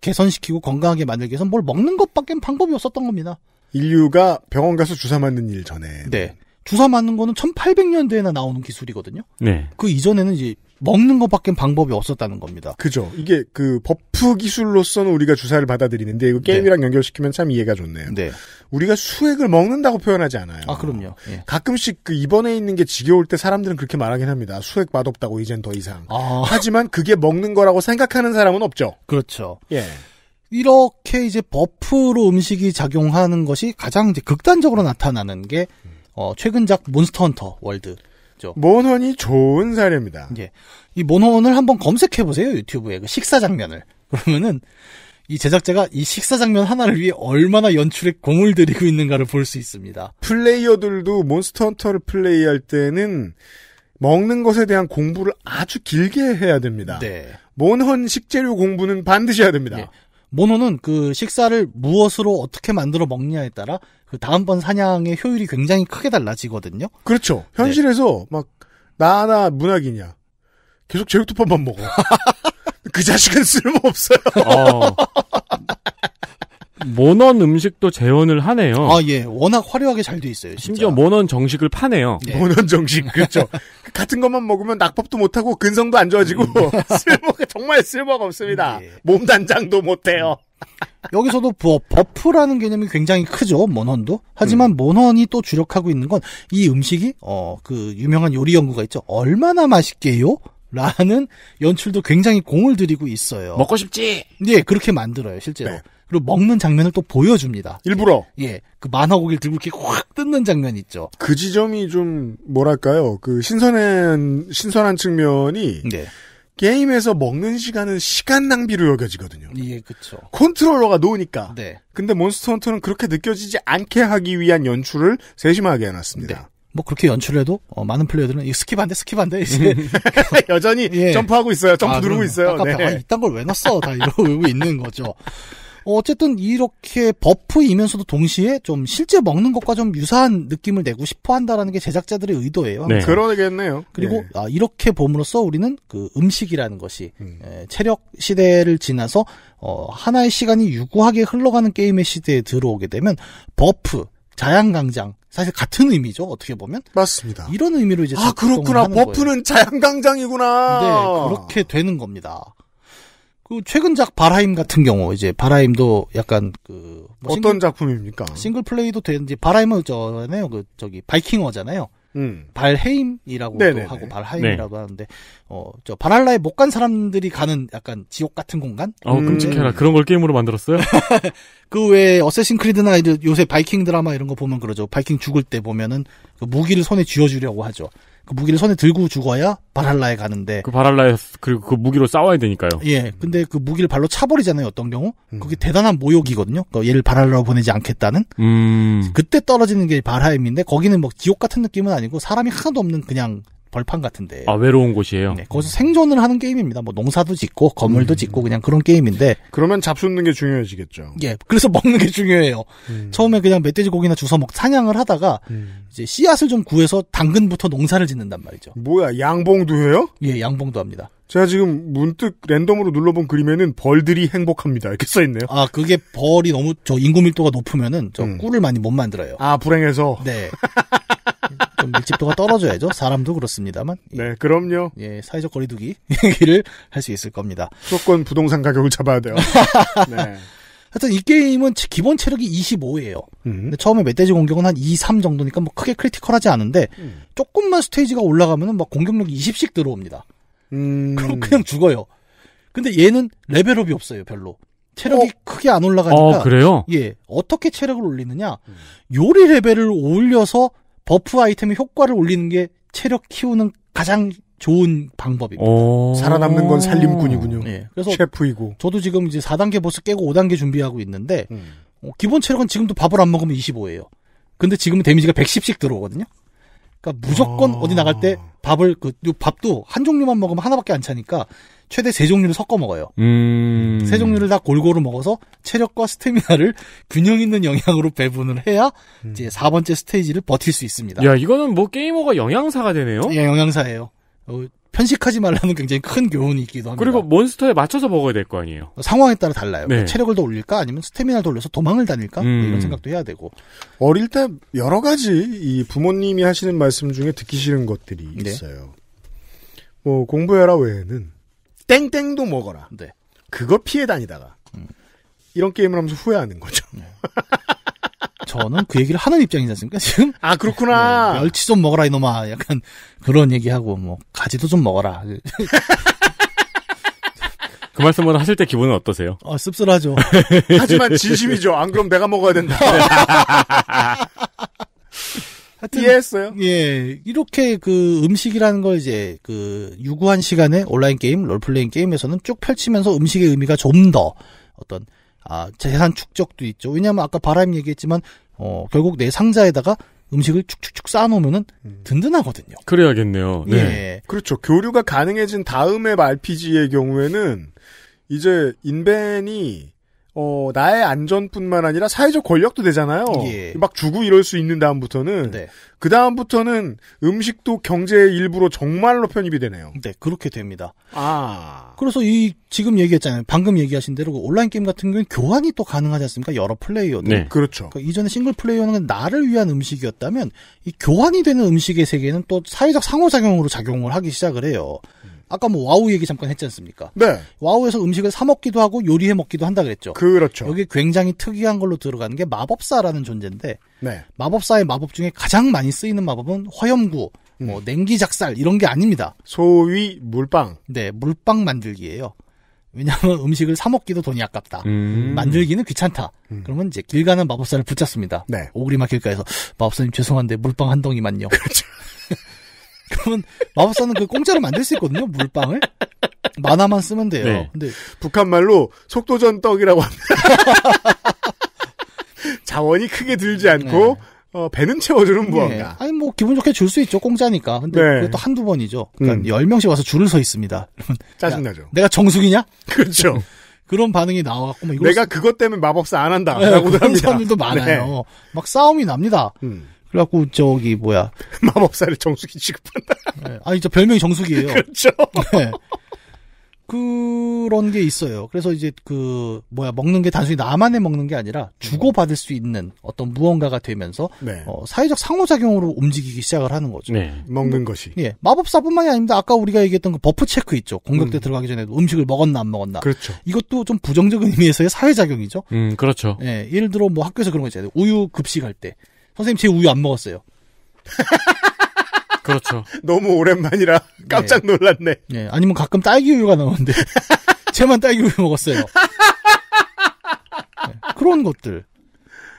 개선시키고 건강하게 만들기 위해서 뭘 먹는 것밖엔 방법이 없었던 겁니다. 인류가 병원 가서 주사 맞는 일 전에. 네. 주사 맞는 거는 1800년대에나 나오는 기술이거든요. 네. 그 이전에는 이제 먹는 것밖엔 방법이 없었다는 겁니다. 그죠. 이게 그 버프 기술로서는 우리가 주사를 받아들이는데 이거 게임이랑 네. 연결시키면 참 이해가 좋네요. 네. 우리가 수액을 먹는다고 표현하지 않아요. 아, 그럼요. 예. 가끔씩 그입원에 있는 게 지겨울 때 사람들은 그렇게 말하긴 합니다. 수액 맛없다고 이젠 더 이상. 아. [laughs] 하지만 그게 먹는 거라고 생각하는 사람은 없죠. 그렇죠. 예. 이렇게 이제 버프로 음식이 작용하는 것이 가장 이제 극단적으로 나타나는 게 어, 최근작 몬스터 헌터 월드. 있죠. 모논이 좋은 사례입니다. 예. 이 모논을 한번 검색해 보세요 유튜브에 그 식사 장면을. 그러면은 이 제작자가 이 식사 장면 하나를 위해 얼마나 연출에 공을 들이고 있는가를 볼 수 있습니다. 플레이어들도 몬스터 헌터를 플레이할 때는 먹는 것에 대한 공부를 아주 길게 해야 됩니다. 네. 모논 식재료 공부는 반드시 해야 됩니다. 네. 모노는 그 식사를 무엇으로 어떻게 만들어 먹느냐에 따라 그 다음번 사냥의 효율이 굉장히 크게 달라지거든요. 그렇죠. 네. 현실에서 네. 막 나나 문학이냐 계속 제육두판만 먹어. [laughs] 그 자식은 쓸모없어요. 어. 모넌 음식도 재현을 하네요. 아, 예. 워낙 화려하게 잘 돼 있어요. 진짜. 심지어 모넌 정식을 파네요. 예. 모넌 정식, 그렇죠. 같은 것만 먹으면 낙법도 못하고 근성도 안 좋아지고 음. [laughs] 쓸모가 정말 쓸모가 없습니다. 네. 몸 단장도 못해요. 음. 여기서도 버프라는 개념이 굉장히 크죠 m o 도 하지만 음. m o 이또 주력하고 있는 건 이 음식이 어 그 유명한 요리 연구가 있죠 얼마나 맛있게요? 라는 연출도 굉장히 공을 들이고 있어요. 먹고 싶지? 네, 그렇게 만들어요, 실제로. 네. 그리고 먹는 장면을 또 보여줍니다. 일부러. 예. 그 만화 고기를 들고 이렇게 확 뜯는 장면 있죠. 그 지점이 좀, 뭐랄까요. 그 신선한, 신선한 측면이. 네. 게임에서 먹는 시간은 시간 낭비로 여겨지거든요. 예, 그쵸. 컨트롤러가 놓으니까. 네. 근데 몬스터 헌터는 그렇게 느껴지지 않게 하기 위한 연출을 세심하게 해놨습니다. 네. 뭐 그렇게 연출해도 을 어, 많은 플레이어들은 스킵한데 스킵한데 음. [laughs] 여전히 예. 점프하고 있어요 점프 아, 누르고 그럼, 있어요 네. 아, 이딴 걸 왜 넣었어 다 이러고 [laughs] 있는 거죠 어쨌든 이렇게 버프이면서도 동시에 좀 실제 먹는 것과 좀 유사한 느낌을 내고 싶어 한다라는 게 제작자들의 의도예요. 네. 그러겠네요. 그리고 네. 아, 이렇게 봄으로써 우리는 그 음식이라는 것이 음. 에, 예, 체력 시대를 지나서 어, 하나의 시간이 유구하게 흘러가는 게임의 시대에 들어오게 되면 버프, 자양강장 사실 같은 의미죠 어떻게 보면 맞습니다 이런 의미로 이제 아 그렇구나 버프는 자양강장이구나 네 그렇게 되는 겁니다 그 최근작 바라임 같은 경우 이제 바라임도 약간 그뭐 어떤 작품입니까? 싱글 플레이도 되는지 바라임은 저네요 그 저기 바이킹어잖아요. 음. 발해임이라고 하고 발하임이라고 네. 하는데 어 저 바랄라에 못 간 사람들이 가는 약간 지옥 같은 공간? 어 끔찍해라 음. 그런 걸 게임으로 만들었어요? [laughs] 그 외에 어쌔신 크리드나 요새 바이킹 드라마 이런 거 보면 그러죠 바이킹 죽을 때 보면은 그 무기를 손에 쥐어주려고 하죠. 그 무기를 손에 들고 죽어야 바랄라에 가는데 그 바랄라에 그리고 그 무기로 싸워야 되니까요. 예, 근데 그 무기를 발로 차버리잖아요. 어떤 경우 음. 그게 대단한 모욕이거든요. 그니까 얘를 바랄라로 보내지 않겠다는. 음. 그때 떨어지는 게 바하임인데 거기는 뭐 지옥 같은 느낌은 아니고 사람이 하나도 없는 그냥 벌판 같은데. 아 외로운 곳이에요. 네, 거기서 생존을 하는 게임입니다. 뭐 농사도 짓고 건물도 음. 짓고 그냥 그런 게임인데. 그러면 잡숫는 게 중요해지겠죠. 예, 그래서 먹는 게 중요해요. 음. 처음에 그냥 멧돼지 고기나 주워 먹 사냥을 하다가 음. 이제 씨앗을 좀 구해서 당근부터 농사를 짓는단 말이죠. 뭐야 양봉도 해요? 예, 양봉도 합니다. 제가 지금 문득 랜덤으로 눌러본 그림에는 벌들이 행복합니다. 이렇게 써있네요. 아, 그게 벌이 너무, 저 인구 밀도가 높으면은, 저 음. 꿀을 많이 못 만들어요. 아, 불행해서? 네. [laughs] 좀 밀집도가 떨어져야죠. 사람도 그렇습니다만. 예. 네, 그럼요. 예, 사회적 거리두기 [laughs] 얘기를 할 수 있을 겁니다. 수도권 부동산 가격을 잡아야 돼요. [laughs] 네. 하여튼 이 게임은 기본 체력이 25예요. 음. 근데 처음에 멧돼지 공격은 한 2, 3 정도니까 뭐 크게 크리티컬하지 않은데 음. 조금만 스테이지가 올라가면은 막 공격력이 20씩 들어옵니다. 음. 그럼 그냥 죽어요. 근데 얘는 레벨업이 없어요, 별로. 체력이 어? 크게 안 올라가니까. 어, 그래요? 예. 어떻게 체력을 올리느냐? 음. 요리 레벨을 올려서 버프 아이템의 효과를 올리는 게 체력 키우는 가장 좋은 방법입니다. 살아남는 건 살림꾼이군요. 네. 그래서 셰프이고. 저도 지금 이제 4단계 버스 깨고 5단계 준비하고 있는데 음. 어, 기본 체력은 지금도 밥을 안 먹으면 25예요. 근데 지금은 데미지가 110씩 들어오거든요. 그러니까 무조건 아. 어디 나갈 때 밥을 그 밥도 한 종류만 먹으면 하나밖에 안 차니까 최대 세 종류를 섞어 먹어요. 음... 세 종류를 다 골고루 먹어서 체력과 스태미나를 균형 있는 영양으로 배분을 해야 음... 이제 4번째 스테이지를 버틸 수 있습니다. 야, 이거는 뭐 게이머가 영양사가 되네요? 예, 영양사예요. 어, 편식하지 말라는 굉장히 큰 교훈이 있기도 합니다. 그리고 몬스터에 맞춰서 먹어야 될 거 아니에요? 상황에 따라 달라요. 네. 체력을 더 올릴까 아니면 스태미나를 돌려서 도망을 다닐까 음. 뭐 이런 음. 생각도 해야 되고 어릴 때 여러 가지 이 부모님이 하시는 말씀 중에 듣기 싫은 것들이 네. 있어요. 뭐 공부해라 외에는 땡땡도 먹어라. 네. 그걸 피해 다니다가 음. 이런 게임을 하면서 후회하는 거죠. 네. 저는 그 얘기를 하는 입장이지 않습니까? 지금 아 그렇구나. 네, 멸치 좀 먹어라 이놈아. 약간 그런 얘기하고 뭐 가지도 좀 먹어라. [laughs] 그 말씀을 하실 때 기분은 어떠세요? 어, 씁쓸하죠. 하지만 진심이죠. 안 그럼 내가 먹어야 된다. [laughs] 하여튼 이해했어요. 예, 이렇게 그 음식이라는 걸 이제 그 유구한 시간에 온라인 게임, 롤플레잉 게임에서는 쭉 펼치면서 음식의 의미가 좀 더 어떤 아 재산 축적도 있죠. 왜냐하면 아까 바람 얘기했지만 어 결국 내 상자에다가 음식을 축축축 쌓아놓으면 음. 든든하거든요. 그래야겠네요. 네. 예. 그렇죠. 교류가 가능해진 다음의 RPG의 경우에는 이제 인벤이 어, 나의 안전뿐만 아니라 사회적 권력도 되잖아요. 예. 막 주고 이럴 수 있는 다음부터는. 네. 그 다음부터는 음식도 경제의 일부로 정말로 편입이 되네요. 네, 그렇게 됩니다. 아. 그래서 이, 지금 얘기했잖아요. 방금 얘기하신 대로 그 온라인 게임 같은 경우는 교환이 또 가능하지 않습니까? 여러 플레이어들. 네. 그렇죠. 그러니까 이전에 싱글 플레이어는 나를 위한 음식이었다면, 이 교환이 되는 음식의 세계는 또 사회적 상호작용으로 작용을 하기 시작을 해요. 아까 뭐 와우 얘기 잠깐 했지 않습니까? 네. 와우에서 음식을 사 먹기도 하고 요리해 먹기도 한다 그랬죠. 그렇죠. 여기 굉장히 특이한 걸로 들어가는 게 마법사라는 존재인데 네. 마법사의 마법 중에 가장 많이 쓰이는 마법은 화염구, 뭐 음. 뭐 냉기 작살 이런 게 아닙니다. 소위 물빵. 네, 물빵 만들기예요. 왜냐하면 [laughs] 음식을 사 먹기도 돈이 아깝다. 음. 만들기는 귀찮다. 음. 그러면 이제 길 가는 마법사를 붙잡습니다. 네. 오그리마 길가에서 마법사님 죄송한데 물빵 한 덩이만요. 그렇죠. [laughs] 그러면 마법사는 그 공짜로 만들 수 있거든요 물방울 만화만 쓰면 돼요. 네. 근데 북한 말로 속도전 떡이라고 합니다. [laughs] 자원이 크게 들지 않고 네. 어, 배는 채워주는 네. 무언가. 네. 아니 뭐 기분 좋게 줄 수 있죠 공짜니까. 근데 네. 그것도 한두 번이죠. 그러니까 음. 열 음. 명씩 와서 줄을 서 있습니다. [laughs] 짜증나죠. 야, 내가 정숙이냐? [laughs] 그렇죠. 그런 반응이 나와갖고 뭐 내가 쓰... 그것 때문에 마법사 안한다고도 네, 그런 사람들도 많아요. 네. 막 싸움이 납니다. 음. 그래갖고 저기 뭐야 [laughs] 마법사를 정수기 취급한다. 네. 아니 저 별명이 정수기예요. [laughs] 그렇죠. 네. 그런 게 있어요. 그래서 이제 그 뭐야 먹는 게 단순히 나만의 먹는 게 아니라 주고 받을 수 있는 어떤 무언가가 되면서 네. 어, 사회적 상호작용으로 움직이기 시작을 하는 거죠. 네. 먹는 것이. 예, 마법사뿐만이 아닙니다. 아까 우리가 얘기했던 그 버프 체크 있죠. 공격 때 음. 들어가기 전에 음식을 먹었나 안 먹었나. 그렇죠. 이것도 좀 부정적인 의미에서의 사회작용이죠. 음, 그렇죠. 예, 예를 들어 뭐 학교에서 그런 거 있잖아요. 우유 급식할 때 선생님 제 우유 안 먹었어요. [laughs] 그렇죠. 너무 오랜만이라 네. 깜짝 놀랐네. 네. 아니면 가끔 딸기 우유가 나오는데 쟤만 [laughs] 딸기 우유 먹었어요. 네. 그런 것들.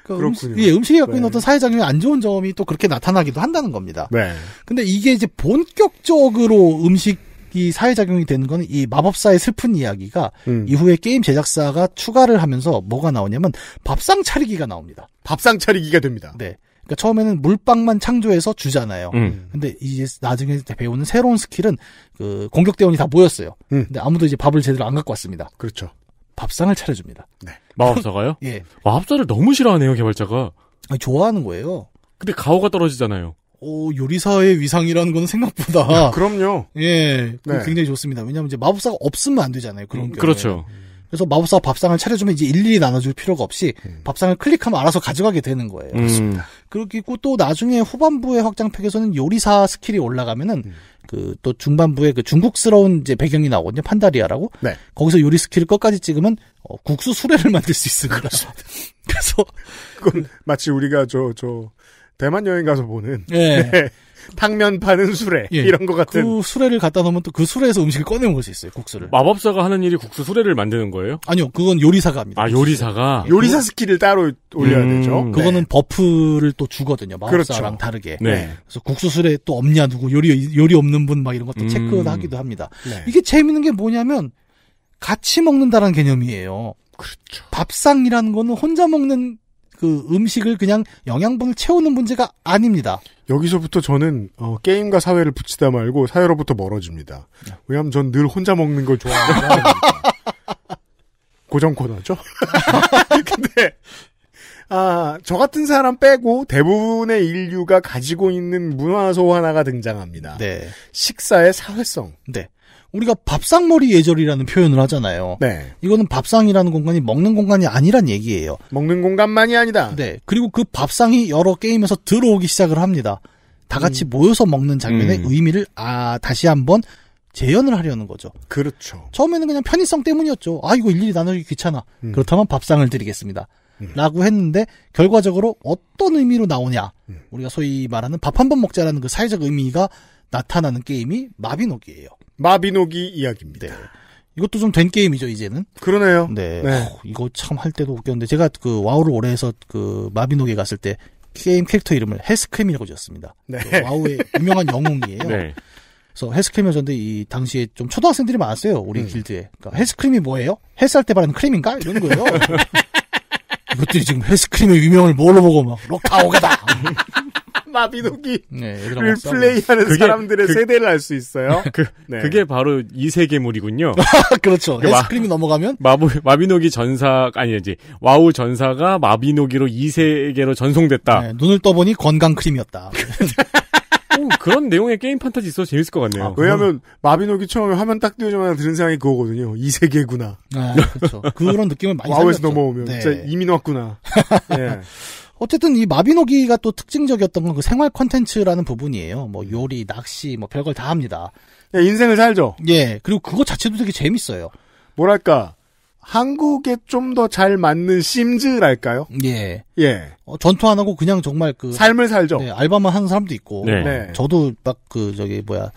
그러니까 음식, 예, 음식이 갖고 있는 네. 어떤 사회적인 안 좋은 점이 또 그렇게 나타나기도 한다는 겁니다. 네. 근데 이게 이제 본격적으로 음식 이 사회작용이 되는 거는 이 마법사의 슬픈 이야기가 음. 이후에 게임 제작사가 추가를 하면서 뭐가 나오냐면 밥상 차리기가 나옵니다. 밥상 차리기가 됩니다. 네. 그러니까 처음에는 물방만 창조해서 주잖아요. 음. 근데 이제 나중에 배우는 새로운 스킬은 그 공격 대원이 다 모였어요. 음. 근데 아무도 이제 밥을 제대로 안 갖고 왔습니다. 그렇죠. 밥상을 차려줍니다. 네. 마법사가요? [laughs] 예. 마법사를 너무 싫어하네요 개발자가. 아니, 좋아하는 거예요. 근데 가오가 떨어지잖아요. 오, 어, 요리사의 위상이라는 건 생각보다. 야, 아, 그럼요. 예. 그 네. 굉장히 좋습니다. 왜냐면 하 이제 마법사가 없으면 안 되잖아요. 그런 음, 그렇죠. 그래서 마법사 밥상을 차려주면 이제 일일이 나눠줄 필요가 없이 음. 밥상을 클릭하면 알아서 가져가게 되는 거예요. 음. 그렇습니다. 그렇고 또 나중에 후반부의 확장팩에서는 요리사 스킬이 올라가면은 음. 그또 중반부에 그 중국스러운 이제 배경이 나오거든요. 판다리아라고. 네. 거기서 요리 스킬을 끝까지 찍으면 어, 국수 수레를 [laughs] 만들 수 있습니다. 그래서 그건 마치 우리가 저 저... 대만 여행 가서 보는 예. 네. [laughs] 탕면 파는 수레 예. 이런 것 같은 그 수레를 갖다 놓으면 또 그 수레에서 음식을 꺼내 먹을 수 있어요 국수를 마법사가 하는 일이 국수 수레를 만드는 거예요? 아니요 그건 요리사가 합니다 아 요리사가 요리사 스킬을 따로 올려야 음, 되죠 네. 그거는 네. 버프를 또 주거든요 마법사랑 그렇죠. 다르게 네. 네. 그래서 국수 수레 또 없냐 누구 요리 요리 없는 분 막 이런 것도 음. 체크하기도 합니다 네. 이게 재밌는 게 뭐냐면 같이 먹는다라는 개념이에요 그렇죠. 밥상이라는 거는 혼자 먹는 그 음식을 그냥 영양분을 채우는 문제가 아닙니다. 여기서부터 저는 어, 게임과 사회를 붙이다 말고 사회로부터 멀어집니다. 왜냐하면 전 늘 혼자 먹는 걸 좋아합니다. [laughs] 고정 코너죠. [laughs] 근데 아, 저 같은 사람 빼고 대부분의 인류가 가지고 있는 문화 소환나가 등장합니다. 네. 식사의 사회성. 네. 우리가 밥상머리 예절이라는 표현을 하잖아요. 네. 이거는 밥상이라는 공간이 먹는 공간이 아니란 얘기예요. 먹는 공간만이 아니다. 네. 그리고 그 밥상이 여러 게임에서 들어오기 시작을 합니다. 다 같이 음. 모여서 먹는 장면의 음. 의미를 아 다시 한번 재현을 하려는 거죠. 그렇죠. 처음에는 그냥 편의성 때문이었죠. 아 이거 일일이 나누기 귀찮아. 음. 그렇다면 밥상을 드리겠습니다. 음. 라고 했는데 결과적으로 어떤 의미로 나오냐? 음. 우리가 소위 말하는 밥 한 번 먹자라는 그 사회적 의미가 나타나는 게임이 마비노기예요. 마비노기 이야기입니다. 네. 이것도 좀 된 게임이죠 이제는. 그러네요. 네. 네. 어, 이거 참 할 때도 웃겼는데 제가 그 와우를 오래 해서 그 마비노기에 갔을 때 게임 캐릭터 이름을 헤스크림이라고 지었습니다. 네. 그 와우의 유명한 영웅이에요. 네. 그래서 헬스크림이었는데 이 당시에 좀 초등학생들이 많았어요 우리 음. 길드에. 그러니까 헬스크림이 뭐예요? 헬스할 때바라는 크림인가? 이런 거예요. [laughs] 이것들이 지금 헬스크림의 유명을 뭘로 보고 막 록타오가다. [laughs] 마비노기를 네, 플레이하는 그게, 사람들의 그, 세대를 알 수 있어요. [laughs] 그, 네. 그게 바로 이 세계물이군요. [laughs] 그렇죠. 그 스크림이 넘어가면 마부, 마비노기 전사 아니지 와우 전사가 마비노기로 이 세계로 전송됐다. 네, 눈을 떠보니 건강 크림이었다. [laughs] 오, 그런 내용의 게임 판타지 있어 재밌을 것 같네요. 아, 왜냐하면 마비노기 처음에 화면 딱 띄우자마자 드는 생각이 그거거든요. 이 세계구나. 아, 그렇죠. 그런 느낌을 많이 와우에서 살렸죠. 넘어오면 네. 진짜 이민 왔구나. 예. 어쨌든 이 마비노기가 또 특징적이었던 건 그 생활 콘텐츠라는 부분이에요. 뭐 음. 요리, 낚시, 뭐 별걸 다 합니다. 예, 인생을 살죠. 예. 그리고 그거 자체도 되게 재밌어요. 뭐랄까 한국에 좀 더 잘 맞는 심즈랄까요? 예. 예. 어, 전투 안 하고 그냥 정말 그 삶을 살죠. 네, 알바만 하는 사람도 있고. 네. 네. 저도 막 그 저기 뭐야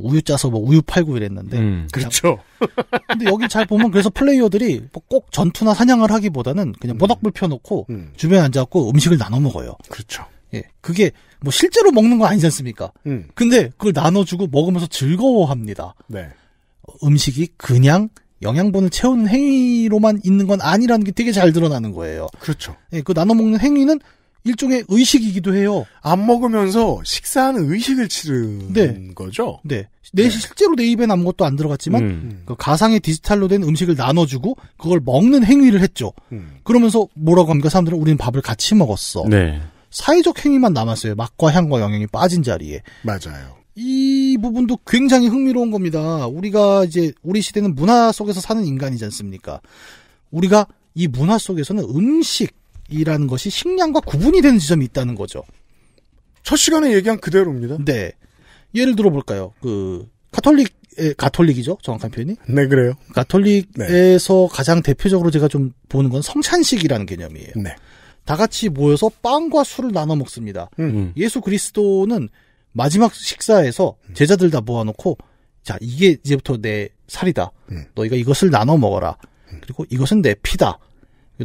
우유 짜서 뭐 우유 팔고 이랬는데. 음, 그렇죠. [laughs] 근데 여기 잘 보면 그래서 플레이어들이 뭐 꼭 전투나 사냥을 하기보다는 그냥 모닥불 음. 펴놓고 음. 주변에 앉아갖고 음식을 나눠 먹어요. 그렇죠. 예. 그게 뭐 실제로 먹는 거 아니지 않습니까? 음. 근데 그걸 나눠주고 먹으면서 즐거워합니다. 네. 음식이 그냥 영양분을 채우는 행위로만 있는 건 아니라는 게 되게 잘 드러나는 거예요. 그렇죠. 예, 그 나눠 먹는 행위는 일종의 의식이기도 해요. 안 먹으면서 식사하는 의식을 치른 네. 거죠? 네. 내, 네. 실제로 내 입엔 아무것도 안 들어갔지만, 음. 그 가상의 디지털로 된 음식을 나눠주고, 그걸 먹는 행위를 했죠. 음. 그러면서 뭐라고 합니까? 사람들은 우리는 밥을 같이 먹었어. 네. 사회적 행위만 남았어요. 맛과 향과 영향이 빠진 자리에. 맞아요. 이 부분도 굉장히 흥미로운 겁니다. 우리가 이제, 우리 시대는 문화 속에서 사는 인간이지 않습니까? 우리가 이 문화 속에서는 음식, 이라는 것이 식량과 구분이 되는 지점이 있다는 거죠. 첫 시간에 얘기한 그대로입니다. 네. 예를 들어볼까요? 그, 카톨릭, 가톨릭이죠? 정확한 표현이? 네, 그래요. 가톨릭에서 네. 가장 대표적으로 제가 좀 보는 건 성찬식이라는 개념이에요. 네. 다 같이 모여서 빵과 술을 나눠 먹습니다. 음. 음. 예수 그리스도는 마지막 식사에서 제자들 다 모아놓고 자 이게 이제부터 내 살이다. 음. 너희가 이것을 나눠 먹어라. 그리고 이것은 내 피다.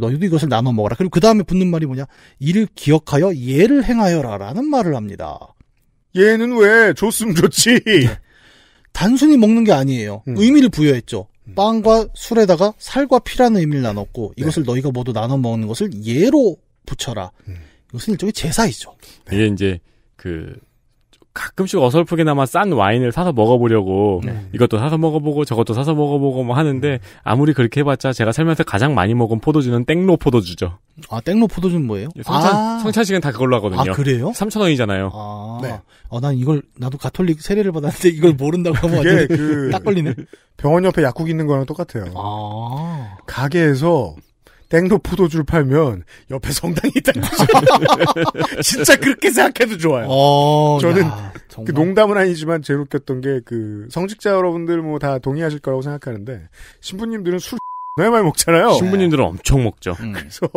너희도 이것을 나눠 먹어라. 그리고 그 다음에 붙는 말이 뭐냐? 이를 기억하여 예를 행하여라라는 말을 합니다. 예는 왜 줬으면 좋지. [laughs] 네. 단순히 먹는 게 아니에요. 음. 의미를 부여했죠. 음. 빵과 술에다가 살과 피라는 의미를 나눴고 네. 이것을 너희가 모두 나눠 먹는 것을 예로 붙여라. 음. 이것은 일종의 제사이죠. 이게 이제 그 가끔씩 어설프게나마 싼 와인을 사서 먹어보려고 네. 이것도 사서 먹어보고 저것도 사서 먹어보고 뭐 하는데 아무리 그렇게 해봤자 제가 살면서 가장 많이 먹은 포도주는 땡로 포도주죠. 아 땡로 포도주는 뭐예요? 예, 성찬 아~ 성찬식은 다 그걸로 하거든요. 아 그래요? 3천 원이잖아요. 아, 네. 어 난 이걸 나도 가톨릭 세례를 받았는데 이걸 네. 모른다고 하면 완전 그딱 걸리네. 병원 옆에 약국 있는 거랑 똑같아요. 아~ 가게에서 땡도 포도주를 팔면 옆에 성당이 있다는 거죠. [laughs] 진짜 그렇게 생각해도 좋아요. 어, 저는 야, 그 농담은 아니지만 제일 웃겼던 게 그 성직자 여러분들 뭐 다 동의하실 거라고 생각하는데 신부님들은 술 [laughs] 너무 많이 먹잖아요. 신부님들은 네. 엄청 먹죠. 음. 그래서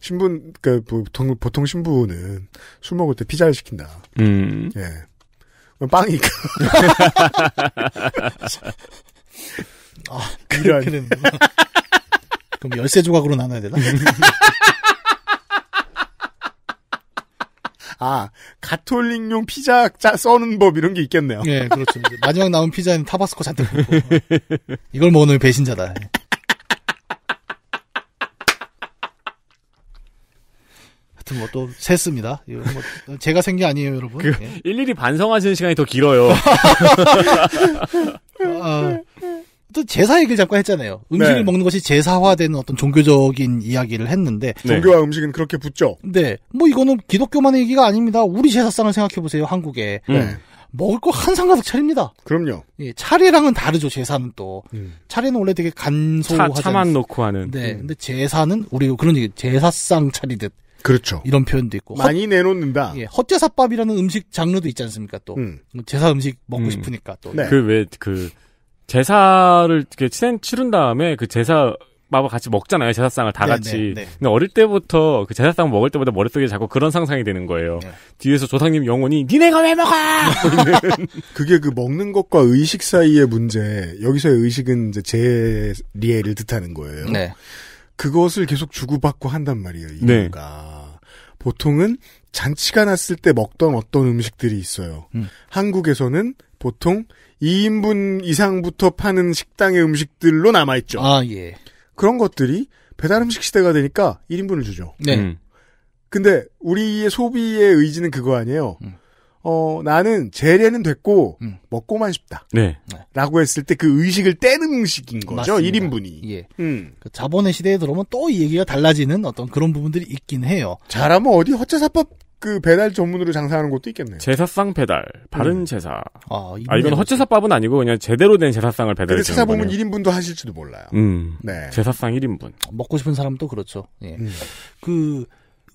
신분 그까 보통 보통 신부는 술 먹을 때 피자를 시킨다. 음. 예. 빵이니까. [laughs] 아, 이런. 그럼 열쇠 조각으로 나눠야 되나? [laughs] 아, 가톨릭용 피자 짜, 써는 법 이런 게 있겠네요. 예, 그렇죠. 마지막 나온 피자는 타바스코 잔뜩 넣고. 이걸 먹으면 배신자다. 예. 하여튼 뭐 또 셌습니다. 뭐 제가 생긴 게 아니에요, 여러분. 그, 예. 일일이 반성하시는 시간이 더 길어요. [laughs] 아, 또 제사 얘기를 잠깐 했잖아요. 음식을 네. 먹는 것이 제사화되는 어떤 종교적인 이야기를 했는데 네. 종교와 음식은 그렇게 붙죠. 네, 뭐 이거는 기독교만의 얘기가 아닙니다. 우리 제사상을 생각해 보세요, 한국에. 네. 네. 먹을 거 한상 가득 차립니다. 그럼요. 예, 차례랑은 다르죠, 제사는 또. 음. 차례는 원래 되게 간소하잖아요. 차만 놓고 하는. 네, 음. 근데 제사는, 우리 그런 얘기, 제사상 차리듯. 그렇죠. 이런 표현도 있고. 많이 헛, 내놓는다. 예, 헛제사밥이라는 음식 장르도 있지 않습니까, 또. 음. 뭐 제사 음식 먹고 음. 싶으니까, 또. 네. 그 왜, 그, 제사를 이렇게 치른 다음에 그 제사 마을 같이 먹잖아요. 제사상을 다 네, 같이. 네, 네. 근데 어릴 때부터 그 제사상 먹을 때마다 머릿속에 자꾸 그런 상상이 되는 거예요. 네. 뒤에서 조상님 영혼이 니네가 왜 먹어? [laughs] 뭐 [laughs] 그게 그 먹는 것과 의식 사이의 문제. 여기서의 의식은 이제 제리에를 뜻하는 거예요. 네. 그것을 계속 주고받고 한단 말이에요. 이유가 네. 보통은 잔치가 났을 때 먹던 어떤 음식들이 있어요. 음. 한국에서는 보통 2인분 이상부터 파는 식당의 음식들로 남아있죠. 아, 예. 그런 것들이 배달 음식 시대가 되니까 1인분을 주죠. 네. 음. 근데 우리의 소비의 의지는 그거 아니에요. 음. 어, 나는 재래는 됐고, 음. 먹고만 싶다. 네. 라고 했을 때 그 의식을 떼는 음식인 거죠, 맞습니다. 1인분이. 예. 음. 그 자본의 시대에 들어오면 또 이 얘기가 달라지는 어떤 그런 부분들이 있긴 해요. 잘하면 어디 허재사법그 배달 전문으로 장사하는 곳도 있겠네요. 제사상 배달, 바른 음. 제사. 아, 아 이건 허재사법은 아니고 그냥 제대로 된 제사상을 배달해 주는 거네요. 찾아보면 1인분도 하실지도 몰라요. 음. 네. 제사상 1인분. 먹고 싶은 사람도 그렇죠. 예. 음. 그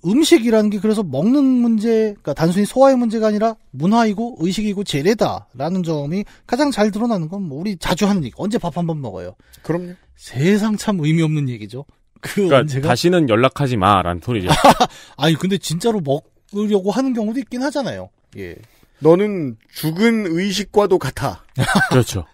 음식이라는 게 그래서 먹는 문제, 그러니까 단순히 소화의 문제가 아니라 문화이고 의식이고 재래다라는 점이 가장 잘 드러나는 건 뭐 우리 자주 하는 얘기. 언제 밥 한 번 먹어요? 그럼요. 세상 참 의미 없는 얘기죠. 그 그러니까 제가 다시는 연락하지 마라는 소리죠. [laughs] 아니 근데 진짜로 먹으려고 하는 경우도 있긴 하잖아요. 예. 너는 죽은 의식과도 같아. [laughs] 그렇죠.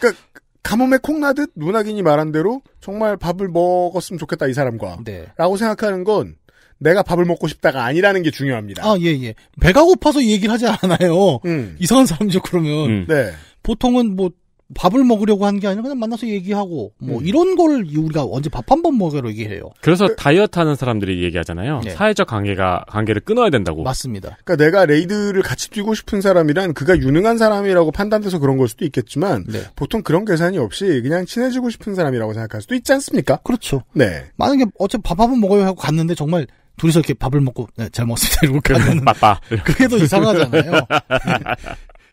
그러니까 가뭄에 콩나듯 누나기니 말한 대로 정말 밥을 먹었으면 좋겠다 이 사람과 네. 라고 생각하는 건 내가 밥을 먹고 싶다가 아니라는 게 중요합니다. 아, 예, 예. 배가 고파서 얘기를 하지 않아요. 음. 이상한 사람이죠, 그러면. 음. 네. 보통은 뭐, 밥을 먹으려고 한 게 아니라 그냥 만나서 얘기하고, 뭐, 음. 이런 걸 우리가 언제 밥 한 번 먹으러 얘기해요. 그래서 그, 다이어트 하는 사람들이 얘기하잖아요. 네. 사회적 관계가, 관계를 끊어야 된다고. 맞습니다. 그러니까 내가 레이드를 같이 뛰고 싶은 사람이란 그가 유능한 사람이라고 판단돼서 그런 걸 수도 있겠지만, 네. 보통 그런 계산이 없이 그냥 친해지고 싶은 사람이라고 생각할 수도 있지 않습니까? 그렇죠. 네. 만약에 어차피 밥한 번 먹어요 하고 갔는데 정말 둘이서 이렇게 밥을 먹고 네, 잘먹습니다 이러고 가면 맞다. 그게 더 이상하잖아요. 네.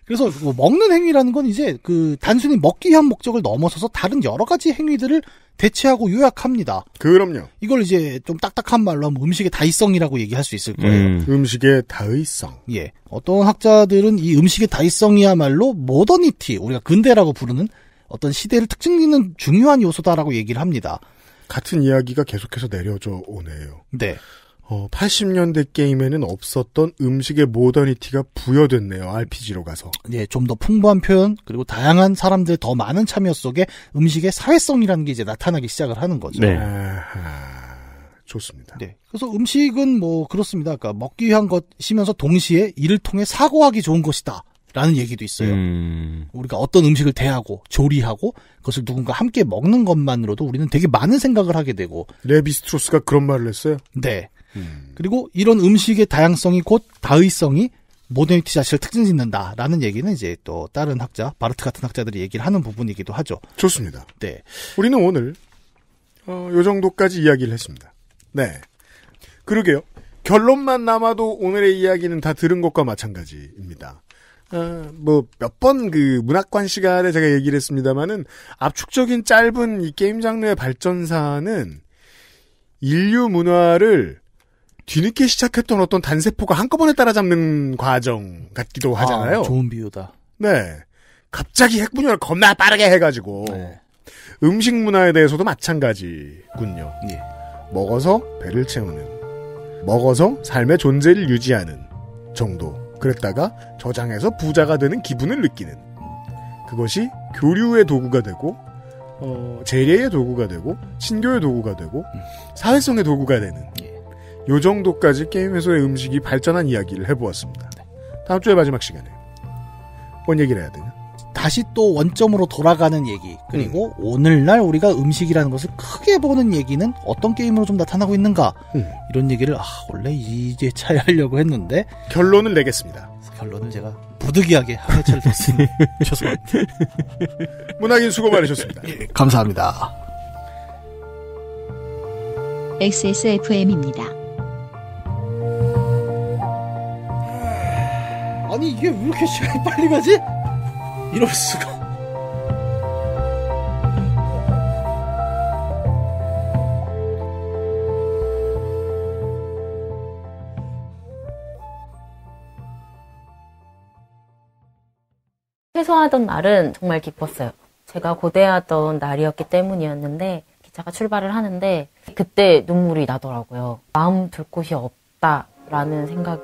그래서 그 뭐 먹는 행위라는 건 이제 그 단순히 먹기 위한 목적을 넘어서서 다른 여러 가지 행위들을 대체하고 요약합니다. 그럼요. 이걸 이제 좀 딱딱한 말로 하면 음식의 다이성이라고 얘기할 수 있을 거예요. 음. 식의 다이성. 예. 어떤 학자들은 이 음식의 다이성이야말로 모더니티, 우리가 근대라고 부르는 어떤 시대를 특징 짓는 중요한 요소다라고 얘기를 합니다. 같은 이야기가 계속해서 내려져 오네요. 네. 어, 80년대 게임에는 없었던 음식의 모더니티가 부여됐네요. RPG로 가서. 예, 네, 좀 더 풍부한 표현 그리고 다양한 사람들더 많은 참여 속에 음식의 사회성이라는 게 이제 나타나기 시작을 하는 거죠. 네. 아 좋습니다. 네. 그래서 음식은 뭐 그렇습니다. 그러니까 먹기 위한 것이면서 동시에 이를 통해 사고하기 좋은 것이다. 라는 얘기도 있어요. 음... 우리가 어떤 음식을 대하고 조리하고 그것을 누군가 함께 먹는 것만으로도 우리는 되게 많은 생각을 하게 되고 레비스트로스가 그런 말을 했어요. 네. 음. 그리고 이런 음식의 다양성이 곧 다의성이 모더니티 자체를 특징 짓는다라는 얘기는 이제 또 다른 학자, 바르트 같은 학자들이 얘기를 하는 부분이기도 하죠. 좋습니다. 네. 우리는 오늘, 어, 요 정도까지 이야기를 했습니다. 네. 그러게요. 결론만 남아도 오늘의 이야기는 다 들은 것과 마찬가지입니다. 아, 뭐몇 번 그 문학관 시간에 제가 얘기를 했습니다마는 압축적인 짧은 이 게임 장르의 발전사는 인류 문화를 뒤늦게 시작했던 어떤 단세포가 한꺼번에 따라잡는 과정 같기도 아, 하잖아요. 아, 좋은 비유다. 네. 갑자기 핵분열 겁나 빠르게 해가지고 네. 음식 문화에 대해서도 마찬가지군요. 예. 먹어서 배를 채우는, 먹어서 삶의 존재를 유지하는 정도. 그랬다가 저장해서 부자가 되는 기분을 느끼는 그것이 교류의 도구가 되고 어, 재래의 도구가 되고 신교의 도구가 되고 음. 사회성의 도구가 되는 예. 요 정도까지 게임 에서의 음식이 발전한 이야기를 해보았습니다. 네. 다음 주에 마지막 시간에 뭔 얘기를 해야 되냐? 다시 또 원점으로 돌아가는 얘기 그리고 음. 오늘날 우리가 음식이라는 것을 크게 보는 얘기는 어떤 게임으로 좀 나타나고 있는가 음. 이런 얘기를 아 원래 이제 차에 하려고 했는데 결론을 내겠습니다. 결론을 제가 부득이하게 한 회차를 냈으니 [laughs] 죄송합니다. 문학인 수고 많으셨습니다. 예, 감사합니다. XSFM입니다. 아니 이게 왜 이렇게 시간이 [laughs] 빨리 가지? 이럴 수가 최소하던 날은 정말 기뻤어요. 제가 고대하던 날이었기 때문이었는데 기차가 출발을 하는데 그때 눈물이 나더라고요. 마음 둘 곳이 없다라는 생각이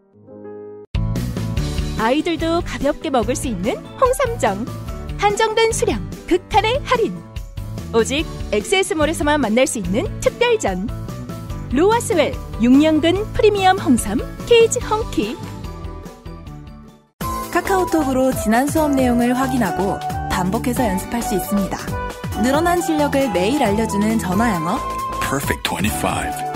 아이들도 가볍게 먹을 수 있는 홍삼정. 한정된 수량, 극한의 할인. 오직 엑세스몰에서만 만날 수 있는 특별전. 로아스웰 6년근 프리미엄 홍삼 케이지 헝키. 카카오톡으로 지난 수업 내용을 확인하고 반복해서 연습할 수 있습니다. 늘어난 실력을 매일 알려주는 전화 영어. Perfect 25.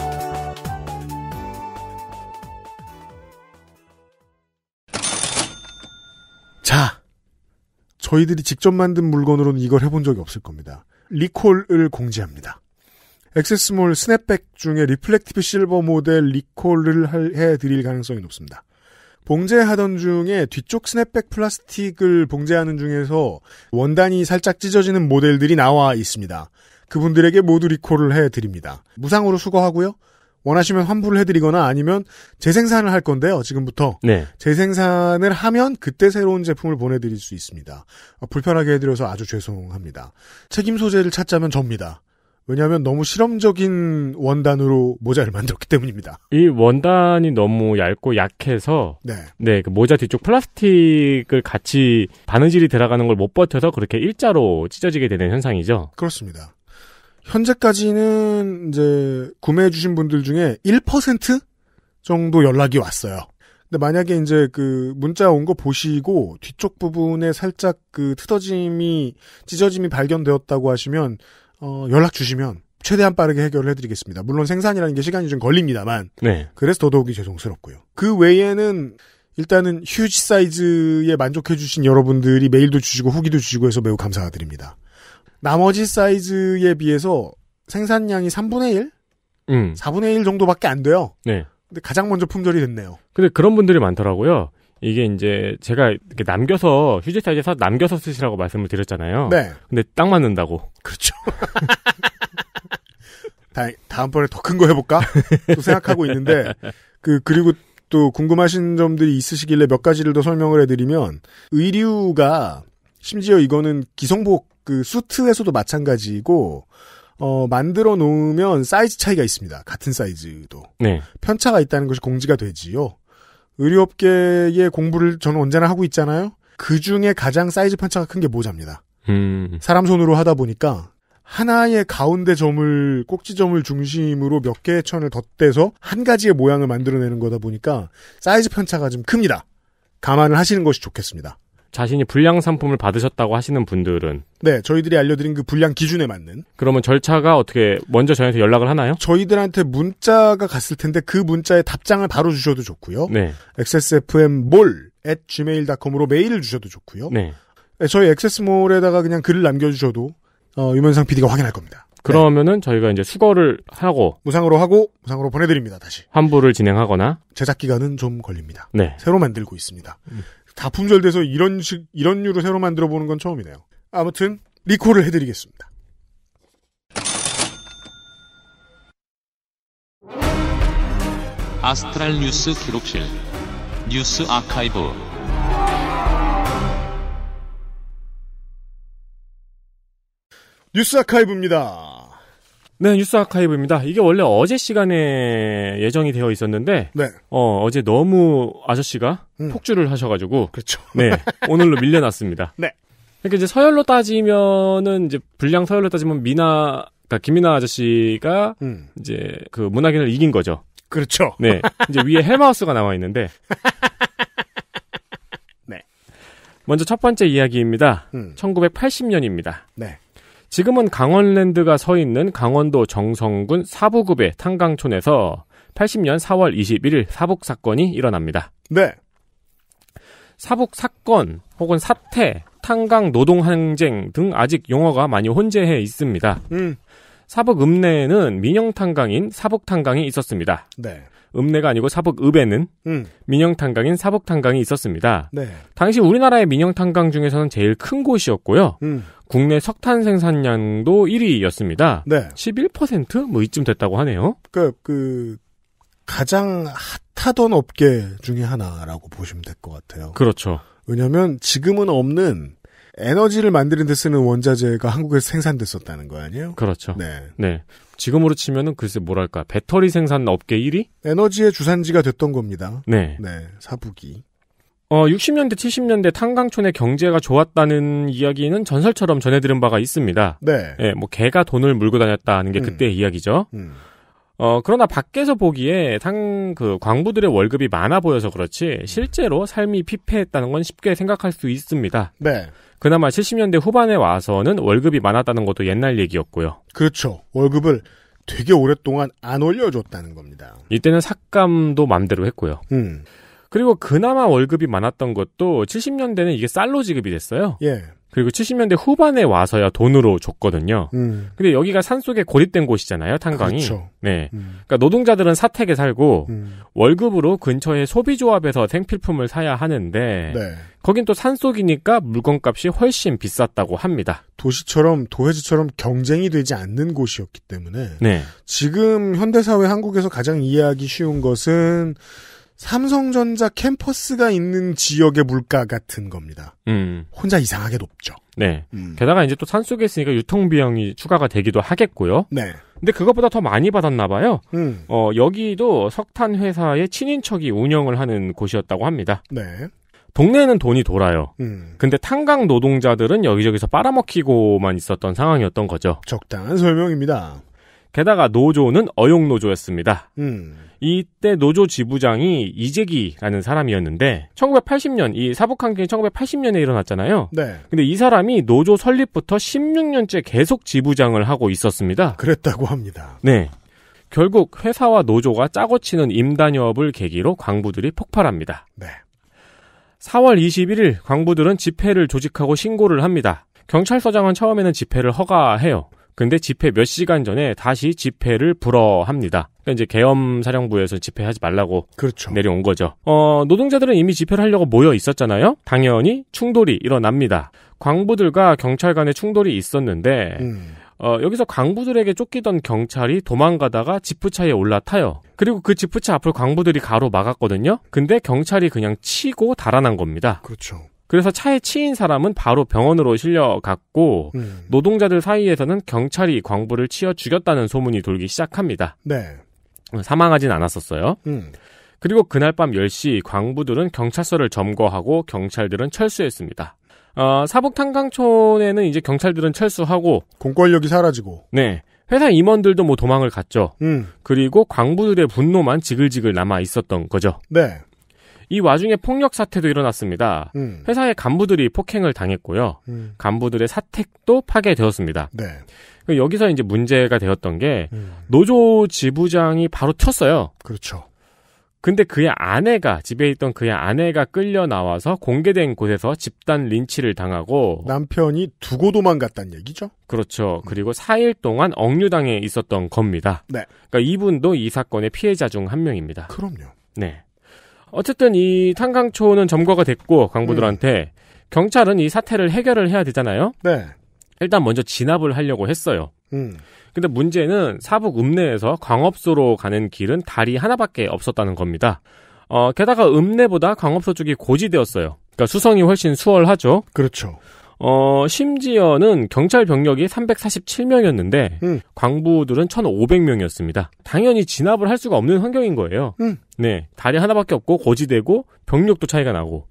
저희들이 직접 만든 물건으로는 이걸 해본 적이 없을 겁니다. 리콜을 공지합니다. 액세스몰 스냅백 중에 리플렉티브 실버 모델 리콜을 해드릴 가능성이 높습니다. 봉제하던 중에 뒤쪽 스냅백 플라스틱을 봉제하는 중에서 원단이 살짝 찢어지는 모델들이 나와 있습니다. 그분들에게 모두 리콜을 해드립니다. 무상으로 수거하고요. 원하시면 환불을 해드리거나 아니면 재생산을 할 건데요. 지금부터 네. 재생산을 하면 그때 새로운 제품을 보내드릴 수 있습니다. 어, 불편하게 해드려서 아주 죄송합니다. 책임 소재를 찾자면 접니다. 왜냐하면 너무 실험적인 원단으로 모자를 [laughs] 만들었기 때문입니다. 이 원단이 너무 얇고 약해서 네, 네그 모자 뒤쪽 플라스틱을 같이 바느질이 들어가는 걸 못 버텨서 그렇게 일자로 찢어지게 되는 현상이죠. 그렇습니다. 현재까지는 이제 구매해주신 분들 중에 1% 정도 연락이 왔어요. 근데 만약에 이제 그 문자 온 거 보시고 뒤쪽 부분에 살짝 그 트어짐이 찢어짐이 발견되었다고 하시면 어 연락 주시면 최대한 빠르게 해결을 해드리겠습니다. 물론 생산이라는 게 시간이 좀 걸립니다만. 네. 그래서 더더욱이 죄송스럽고요. 그 외에는 일단은 휴지 사이즈에 만족해주신 여러분들이 메일도 주시고 후기도 주시고 해서 매우 감사드립니다. 나머지 사이즈에 비해서 생산량이 3분의 1? 음. 4분의 1 정도밖에 안 돼요. 네. 근데 가장 먼저 품절이 됐네요. 근데 그런 분들이 많더라고요. 이게 이제 제가 이렇게 남겨서 휴지 사이즈에서 남겨서 쓰시라고 말씀을 드렸잖아요. 네. 근데 딱 맞는다고. 그렇죠. [laughs] 다, 다음번에 더 큰 거 해볼까? 또 생각하고 있는데 그 그리고 또 궁금하신 점들이 있으시길래 몇 가지를 더 설명을 해드리면 의류가 심지어 이거는 기성복 그 수트에서도 마찬가지고 어, 만들어 놓으면 사이즈 차이가 있습니다. 같은 사이즈도. 네. 편차가 있다는 것이 공지가 되지요. 의료업계의 공부를 저는 언제나 하고 있잖아요. 그 중에 가장 사이즈 편차가 큰 게 모자입니다. 음. 사람 손으로 하다 보니까 하나의 가운데 점을 꼭지점을 중심으로 몇 개의 천을 덧대서 한 가지의 모양을 만들어내는 거다 보니까 사이즈 편차가 좀 큽니다. 감안을 하시는 것이 좋겠습니다. 자신이 불량 상품을 받으셨다고 하시는 분들은 네 저희들이 알려드린 그 불량 기준에 맞는 그러면 절차가 어떻게 먼저 저희한테 연락을 하나요? 저희들한테 문자가 갔을 텐데 그 문자에 답장을 바로 주셔도 좋고요. 네. x s f m 몰 o l at gmail.com으로 메일을 주셔도 좋고요. 네. 네 저희 x s 몰에다가 그냥 글을 남겨주셔도 어, 유면상 PD가 확인할 겁니다. 네. 그러면은 네. 저희가 이제 수거를 하고 무상으로 하고 무상으로 보내드립니다 다시 환불을 진행하거나 제작 기간은 좀 걸립니다. 네 새로 만들고 있습니다. 음. 다 품절돼서 이런 식 이런 류로 새로 만들어 보는 건 처음이네요. 아무튼 리콜을 해드리겠습니다. 아스트랄 뉴스 기록실 뉴스 아카이브 뉴스 아카이브입니다. 네, 뉴스 아카이브입니다. 이게 원래 어제 시간에 예정이 되어 있었는데, 네. 어, 어제 너무 아저씨가 음. 폭주를 하셔가지고, 그렇죠. 네, [laughs] 오늘로 밀려났습니다. 네. 그러니까 이제 서열로 따지면은 이제 분량 서열로 따지면 미나, 그러니까 김미나 아저씨가 음. 이제 그 문학인을 이긴 거죠. 그렇죠. 네, 이제 위에 [laughs] 헬마우스가 나와 있는데. 네. 먼저 첫 번째 이야기입니다. 음. 1980년입니다. 네. 지금은 강원랜드가 서 있는 강원도 정성군 사부급의 탄강촌에서 80년 4월 21일 사북 사건이 일어납니다. 네. 사북 사건 혹은 사태, 탄강 노동 항쟁 등 아직 용어가 많이 혼재해 있습니다. 음. 사북 읍내에는 민영 탄강인 사북 탄강이 있었습니다. 네. 읍내가 아니고 사북읍에는 음. 민영탄강인 사북탄강이 있었습니다. 네. 당시 우리나라의 민영탄강 중에서는 제일 큰 곳이었고요. 음. 국내 석탄 생산량도 1위였습니다. 네. 11%뭐 이쯤 됐다고 하네요. 그러니까 그 가장 핫하던 업계 중에 하나라고 보시면 될 것 같아요. 그렇죠. 왜냐하면 지금은 없는 에너지를 만드는 데 쓰는 원자재가 한국에서 생산됐었다는 거 아니에요? 그렇죠. 네. 네. 지금으로 치면은 글쎄 뭐랄까 배터리 생산 업계 1위? 에너지의 주산지가 됐던 겁니다. 네. 네, 사북이. 어, 60년대, 70년대 탄광촌의 경제가 좋았다는 이야기는 전설처럼 전해들은 바가 있습니다. 네. 예, 뭐 개가 돈을 물고 다녔다는 게 음. 그때의 이야기죠. 음. 어, 그러나 밖에서 보기에 상, 그, 광부들의 월급이 많아 보여서 그렇지, 실제로 삶이 피폐했다는 건 쉽게 생각할 수 있습니다. 네. 그나마 70년대 후반에 와서는 월급이 많았다는 것도 옛날 얘기였고요. 그렇죠. 월급을 되게 오랫동안 안 올려줬다는 겁니다. 이때는 삭감도 맘대로 했고요. 음. 그리고 그나마 월급이 많았던 것도 70년대는 이게 쌀로 지급이 됐어요. 예. 그리고 70년대 후반에 와서야 돈으로 줬거든요. 음. 근데 여기가 산속에 고립된 곳이잖아요, 탄광이. 그렇죠. 네. 음. 그러니까 노동자들은 사택에 살고 음. 월급으로 근처의 소비조합에서 생필품을 사야 하는데 네. 거긴 또 산속이니까 물건값이 훨씬 비쌌다고 합니다. 도시처럼 도회지처럼 경쟁이 되지 않는 곳이었기 때문에 네. 지금 현대사회 한국에서 가장 이해하기 쉬운 것은 삼성전자 캠퍼스가 있는 지역의 물가 같은 겁니다. 음. 혼자 이상하게 높죠. 네. 음. 게다가 이제 또 산속에 있으니까 유통 비용이 추가가 되기도 하겠고요. 네. 근데 그것보다 더 많이 받았나 봐요. 음. 어, 여기도 석탄 회사의 친인척이 운영을 하는 곳이었다고 합니다. 네. 동네에는 돈이 돌아요. 음. 근데 탄광 노동자들은 여기저기서 빨아먹히고만 있었던 상황이었던 거죠. 적당한 설명입니다. 게다가 노조는 어용노조였습니다. 음. 이때 노조 지부장이 이재기라는 사람이었는데 1980년 이사북한쟁이 1980년에 일어났잖아요. 네. 근데 이 사람이 노조 설립부터 16년째 계속 지부장을 하고 있었습니다. 그랬다고 합니다. 네. 결국 회사와 노조가 짜고 치는 임단협을 계기로 광부들이 폭발합니다. 네. 4월 21일 광부들은 집회를 조직하고 신고를 합니다. 경찰서장은 처음에는 집회를 허가해요. 근데 집회 몇 시간 전에 다시 집회를 불허합니다. 그러니까 이제 계엄사령부에서 집회하지 말라고 그렇죠. 내려온 거죠. 어, 노동자들은 이미 집회를 하려고 모여 있었잖아요. 당연히 충돌이 일어납니다. 광부들과 경찰 간의 충돌이 있었는데 음. 어, 여기서 광부들에게 쫓기던 경찰이 도망가다가 지프 차에 올라타요. 그리고 그 지프차 앞을 광부들이 가로 막았거든요. 근데 경찰이 그냥 치고 달아난 겁니다. 그렇죠. 그래서 차에 치인 사람은 바로 병원으로 실려갔고 음. 노동자들 사이에서는 경찰이 광부를 치어 죽였다는 소문이 돌기 시작합니다. 네. 사망하진 않았었어요. 음. 그리고 그날 밤 10시 광부들은 경찰서를 점거하고 경찰들은 철수했습니다. 어, 사북탄광촌에는 이제 경찰들은 철수하고 공권력이 사라지고 네 회사 임원들도 뭐 도망을 갔죠. 음. 그리고 광부들의 분노만 지글지글 남아 있었던 거죠. 네. 이 와중에 폭력 사태도 일어났습니다. 음. 회사의 간부들이 폭행을 당했고요. 음. 간부들의 사택도 파괴되었습니다. 네. 그 여기서 이제 문제가 되었던 게 음. 노조 지부장이 바로 쳤어요 그렇죠. 근데 그의 아내가 집에 있던 그의 아내가 끌려 나와서 공개된 곳에서 집단 린치를 당하고 남편이 두고 도망갔단 얘기죠. 그렇죠. 음. 그리고 4일 동안 억류당해 있었던 겁니다. 네. 그러니까 이분도 이 사건의 피해자 중 한 명입니다. 그럼요. 네. 어쨌든 이 탄강초는 점거가 됐고 광부들한테 음. 경찰은 이 사태를 해결을 해야 되잖아요. 네. 일단 먼저 진압을 하려고 했어요. 음. 근데 문제는 사북 읍내에서 광업소로 가는 길은 다리 하나밖에 없었다는 겁니다. 어, 게다가 읍내보다 광업소 쪽이 고지되었어요. 그러니까 수성이 훨씬 수월하죠. 그렇죠. 어, 심지어는 경찰 병력이 347명이었는데 음. 광부들은 1,500명이었습니다. 당연히 진압을 할 수가 없는 환경인 거예요. 음. 네. 다리 하나밖에 없고 고지되고 병력도 차이가 나고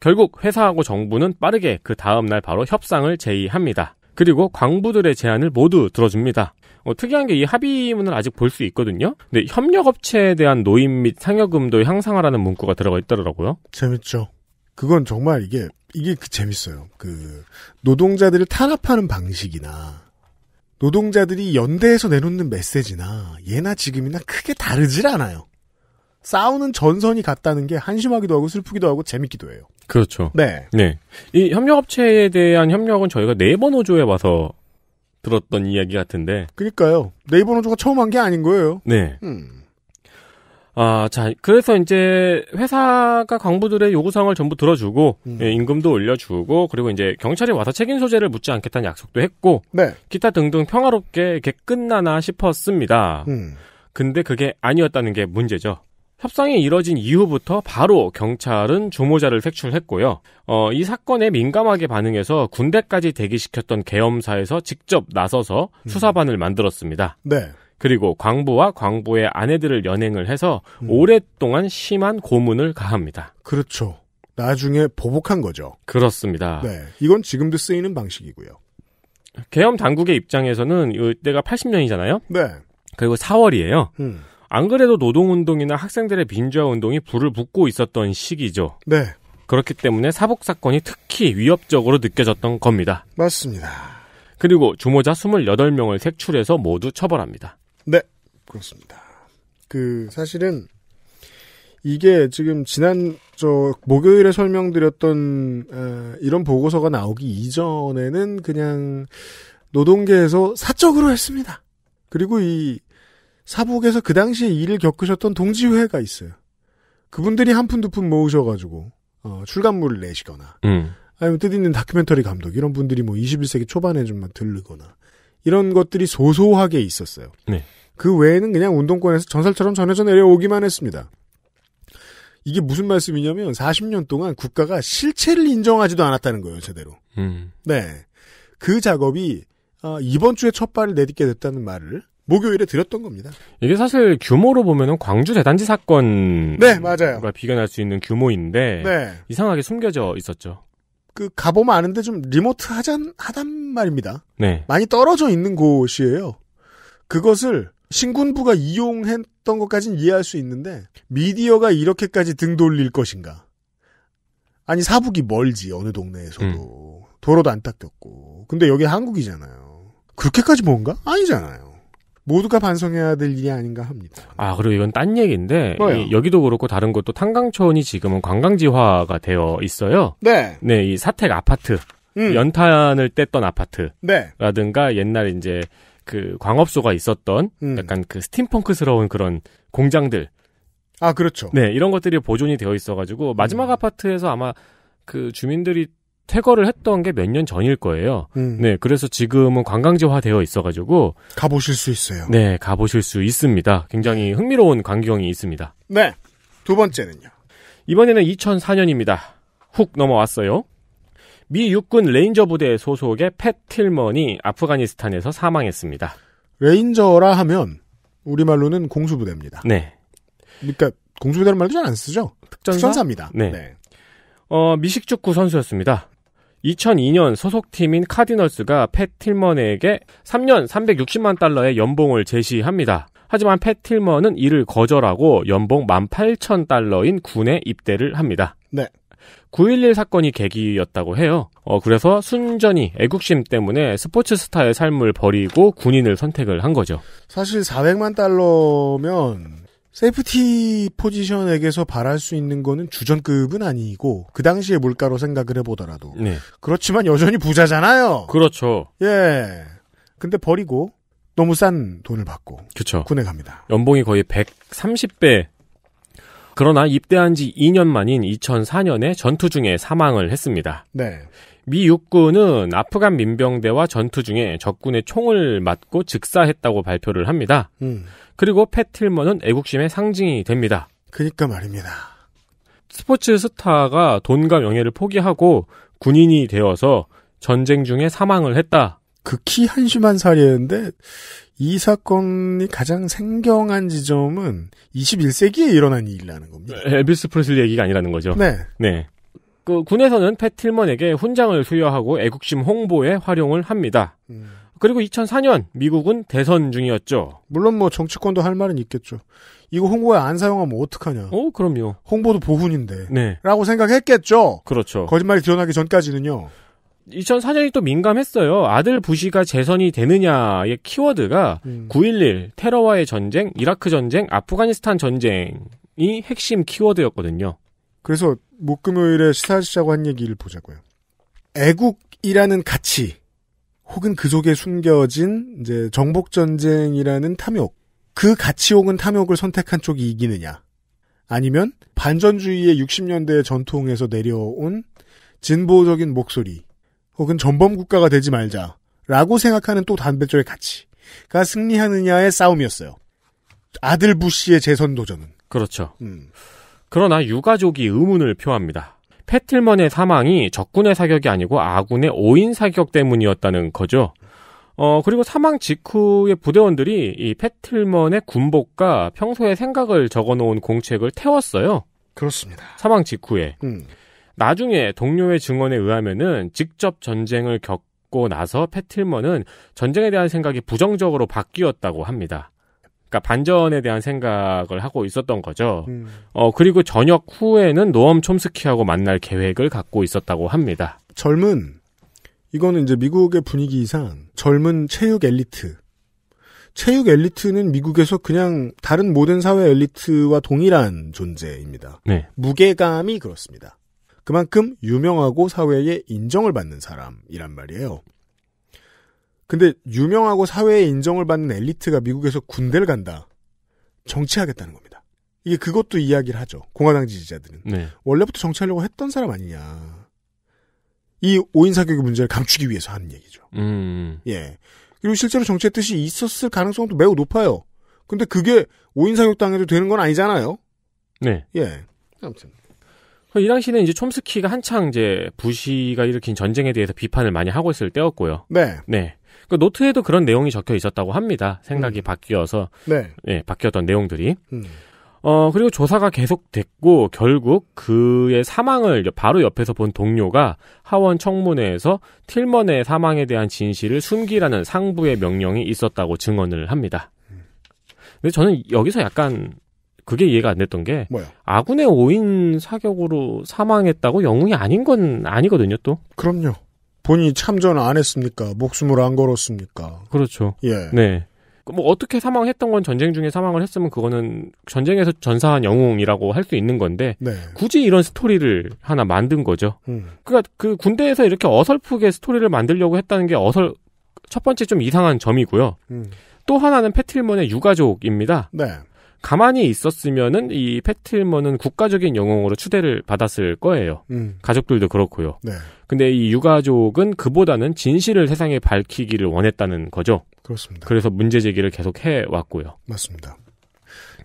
결국 회사하고 정부는 빠르게 그 다음 날 바로 협상을 제의합니다. 그리고 광부들의 제안을 모두 들어줍니다. 어, 특이한 게 이 합의문을 아직 볼 수 있거든요. 근데 협력업체에 대한 노임 및 상여금도 향상하라는 문구가 들어가 있더라고요. 재밌죠. 그건 정말 이게 이게 그 재밌어요. 그 노동자들을 탄압하는 방식이나 노동자들이 연대해서 내놓는 메시지나 예나 지금이나 크게 다르질 않아요. 싸우는 전선이 같다는 게 한심하기도 하고 슬프기도 하고 재밌기도 해요. 그렇죠. 네. 네. 이 협력업체에 대한 협력은 저희가 네이버 노조에 와서 들었던 이야기 같은데. 그니까요. 네이버 노조가 처음 한 게 아닌 거예요. 네. 음. 아, 자, 그래서 이제 회사가 광부들의 요구사항을 전부 들어주고, 음. 예, 임금도 올려주고, 그리고 이제 경찰이 와서 책임 소재를 묻지 않겠다는 약속도 했고, 네. 기타 등등 평화롭게 이렇게 끝나나 싶었습니다. 음. 근데 그게 아니었다는 게 문제죠. 협상이 이뤄진 이후부터 바로 경찰은 주모자를 색출했고요. 어, 이 사건에 민감하게 반응해서 군대까지 대기시켰던 계엄사에서 직접 나서서 음. 수사반을 만들었습니다. 네. 그리고 광부와 광부의 아내들을 연행을 해서 음. 오랫동안 심한 고문을 가합니다. 그렇죠. 나중에 보복한 거죠. 그렇습니다. 네. 이건 지금도 쓰이는 방식이고요. 계엄 당국의 입장에서는 이때가 80년이잖아요. 네. 그리고 4월이에요. 음. 안 그래도 노동운동이나 학생들의 민주화운동이 불을 붙고 있었던 시기죠. 네. 그렇기 때문에 사복 사건이 특히 위협적으로 느껴졌던 겁니다. 맞습니다. 그리고 주모자 28명을 색출해서 모두 처벌합니다. 네. 그렇습니다. 그 사실은 이게 지금 지난 저 목요일에 설명드렸던 어, 이런 보고서가 나오기 이전에는 그냥 노동계에서 사적으로 했습니다. 그리고 이 사북에서 그 당시에 일을 겪으셨던 동지회가 있어요. 그분들이 한 푼 두 푼 모으셔가지고 어, 출간물을 내시거나 음. 아니면 뜻있는 다큐멘터리 감독 이런 분들이 뭐 21세기 초반에 좀 들르거나 이런 것들이 소소하게 있었어요. 네. 그 외에는 그냥 운동권에서 전설처럼 전해져 내려오기만 했습니다. 이게 무슨 말씀이냐면 40년 동안 국가가 실체를 인정하지도 않았다는 거예요, 제대로. 음. 네. 그 작업이 어, 이번 주에 첫 발을 내딛게 됐다는 말을 목요일에 드렸던 겁니다. 이게 사실 규모로 보면은 광주 대단지 사건 네 맞아요. 비견할 수 있는 규모인데 네. 이상하게 숨겨져 있었죠. 그 가보면 아는데 좀 리모트 하잔 하단 말입니다. 네. 많이 떨어져 있는 곳이에요. 그것을 신군부가 이용했던 것까지는 이해할 수 있는데 미디어가 이렇게까지 등 돌릴 것인가? 아니 사북이 멀지 어느 동네에서도 음. 도로도 안 닦였고 근데 여기 한국이잖아요. 그렇게까지 뭔가 아니잖아요. 모두가 반성해야 될 일이 아닌가 합니다. 아 그리고 이건 딴 얘기인데 이, 여기도 그렇고 다른 것도 탄강촌이 지금은 관광지화가 되어 있어요. 네. 네, 이 사택 아파트, 음. 연탄을 뗐던 아파트라든가 네. 옛날 이제 그 광업소가 있었던 음. 약간 그 스팀펑크스러운 그런 공장들. 아 그렇죠. 네, 이런 것들이 보존이 되어 있어가지고 마지막 음. 아파트에서 아마 그 주민들이 퇴거를 했던 게 몇 년 전일 거예요. 음. 네, 그래서 지금은 관광지화 되어 있어가지고 가보실 수 있어요. 네, 가보실 수 있습니다. 굉장히 흥미로운 광경이 있습니다. 네, 두 번째는요. 이번에는 2004년입니다. 훅 넘어왔어요. 미 육군 레인저 부대 소속의 팻 틸먼이 아프가니스탄에서 사망했습니다. 레인저라 하면 우리말로는 공수부대입니다. 네. 그러니까 공수부대는 말도 잘 안 쓰죠. 특전사? 입니다 네. 네. 어, 미식축구 선수였습니다. 2002년 소속팀인 카디널스가 팻 틸먼에게 3년 360만 달러의 연봉을 제시합니다. 하지만 팻 틸먼은 이를 거절하고 연봉 18,000달러인 군에 입대를 합니다. 네. 9.11 사건이 계기였다고 해요. 어, 그래서 순전히 애국심 때문에 스포츠 스타의 삶을 버리고 군인을 선택을 한 거죠. 사실 400만 달러면 세이프티 포지션에게서 바랄 수 있는 거는 주전급은 아니고 그 당시의 물가로 생각을 해보더라도 네. 그렇지만 여전히 부자잖아요. 그렇죠. 예. 근데 버리고 너무 싼 돈을 받고 그쵸. 군에 갑니다. 연봉이 거의 130배. 그러나 입대한 지 2년 만인 2004년에 전투 중에 사망을 했습니다. 네. 미 육군은 아프간 민병대와 전투 중에 적군의 총을 맞고 즉사했다고 발표를 합니다. 음. 그리고 패틀먼은 애국심의 상징이 됩니다. 그니까 말입니다. 스포츠 스타가 돈과 명예를 포기하고 군인이 되어서 전쟁 중에 사망을 했다. 극히 그 한심한 사례인데 이 사건이 가장 생경한 지점은 21세기에 일어난 일이라는 겁니다. 엘비스 프레슬리 얘기가 아니라는 거죠. 네. 네. 그 군에서는 패틸먼에게 훈장을 수여하고 애국심 홍보에 활용을 합니다. 음. 그리고 2004년 미국은 대선 중이었죠. 물론 뭐 정치권도 할 말은 있겠죠. 이거 홍보에 안 사용하면 어떡하냐. 어, 그럼요. 홍보도 보훈인데. 네. 라고 생각했겠죠. 그렇죠. 거짓말이 드러나기 전까지는요. 2004년이 또 민감했어요. 아들 부시가 재선이 되느냐의 키워드가 음. 9.11 테러와의 전쟁, 이라크 전쟁, 아프가니스탄 전쟁이 핵심 키워드였거든요. 그래서 목금요일에 시사하시자고 한 얘기를 보자고요. 애국이라는 가치 혹은 그 속에 숨겨진 이제 정복 전쟁이라는 탐욕 그 가치 혹은 탐욕을 선택한 쪽이 이기느냐 아니면 반전주의의 60년대 전통에서 내려온 진보적인 목소리 혹은 전범 국가가 되지 말자라고 생각하는 또 단백질의 가치가 승리하느냐의 싸움이었어요. 아들 부시의 재선 도전은 그렇죠. 음. 그러나 유가족이 의문을 표합니다. 패틀먼의 사망이 적군의 사격이 아니고 아군의 5인 사격 때문이었다는 거죠. 어, 그리고 사망 직후에 부대원들이 이 패틀먼의 군복과 평소에 생각을 적어 놓은 공책을 태웠어요. 그렇습니다. 사망 직후에. 음. 나중에 동료의 증언에 의하면은 직접 전쟁을 겪고 나서 패틀먼은 전쟁에 대한 생각이 부정적으로 바뀌었다고 합니다. 그러니까 반전에 대한 생각을 하고 있었던 거죠. 음. 어 그리고 저녁 후에는 노엄 촘스키하고 만날 계획을 갖고 있었다고 합니다. 젊은 이거는 이제 미국의 분위기 이상 젊은 체육 엘리트. 체육 엘리트는 미국에서 그냥 다른 모든 사회 엘리트와 동일한 존재입니다. 네. 무게감이 그렇습니다. 그만큼 유명하고 사회에 인정을 받는 사람이란 말이에요. 근데 유명하고 사회의 인정을 받는 엘리트가 미국에서 군대를 간다. 정치하겠다는 겁니다. 이게 그것도 이야기를 하죠. 공화당 지지자들은. 네. 원래부터 정치하려고 했던 사람 아니냐. 이 오인 사격의 문제를 감추기 위해서 하는 얘기죠. 음, 음. 예. 그리고 실제로 정치의 뜻이 있었을 가능성도 매우 높아요. 근데 그게 오인 사격 당해도 되는 건 아니잖아요. 네. 예. 아무튼. 이 당시는 이제 촘스키가 한창 이제 부시가 일으킨 전쟁에 대해서 비판을 많이 하고 있을 때였고요. 네. 네. 그 노트에도 그런 내용이 적혀 있었다고 합니다. 생각이 음. 바뀌어서 네. 예, 바뀌었던 내용들이. 음. 어, 그리고 조사가 계속됐고 결국 그의 사망을 바로 옆에서 본 동료가 하원 청문회에서 틸먼의 사망에 대한 진실을 숨기라는 상부의 명령이 있었다고 증언을 합니다. 근데 저는 여기서 약간 그게 이해가 안 됐던 게 뭐야? 아군의 오인 사격으로 사망했다고 영웅이 아닌 건 아니거든요, 또. 그럼요. 본인이 참전 안 했습니까? 목숨을 안 걸었습니까? 그렇죠. 예. 네. 그 뭐 어떻게 사망했던 건 전쟁 중에 사망을 했으면 그거는 전쟁에서 전사한 영웅이라고 할 수 있는 건데 네. 굳이 이런 스토리를 하나 만든 거죠. 음. 그러니까 그 군대에서 이렇게 어설프게 스토리를 만들려고 했다는 게 어설 첫 번째 좀 이상한 점이고요. 음. 또 하나는 패틀몬의 유가족입니다. 네. 가만히 있었으면은 이 패틸먼은 국가적인 영웅으로 추대를 받았을 거예요. 음. 가족들도 그렇고요. 네. 근데 이 유가족은 그보다는 진실을 세상에 밝히기를 원했다는 거죠. 그렇습니다. 그래서 문제 제기를 계속 해 왔고요. 맞습니다.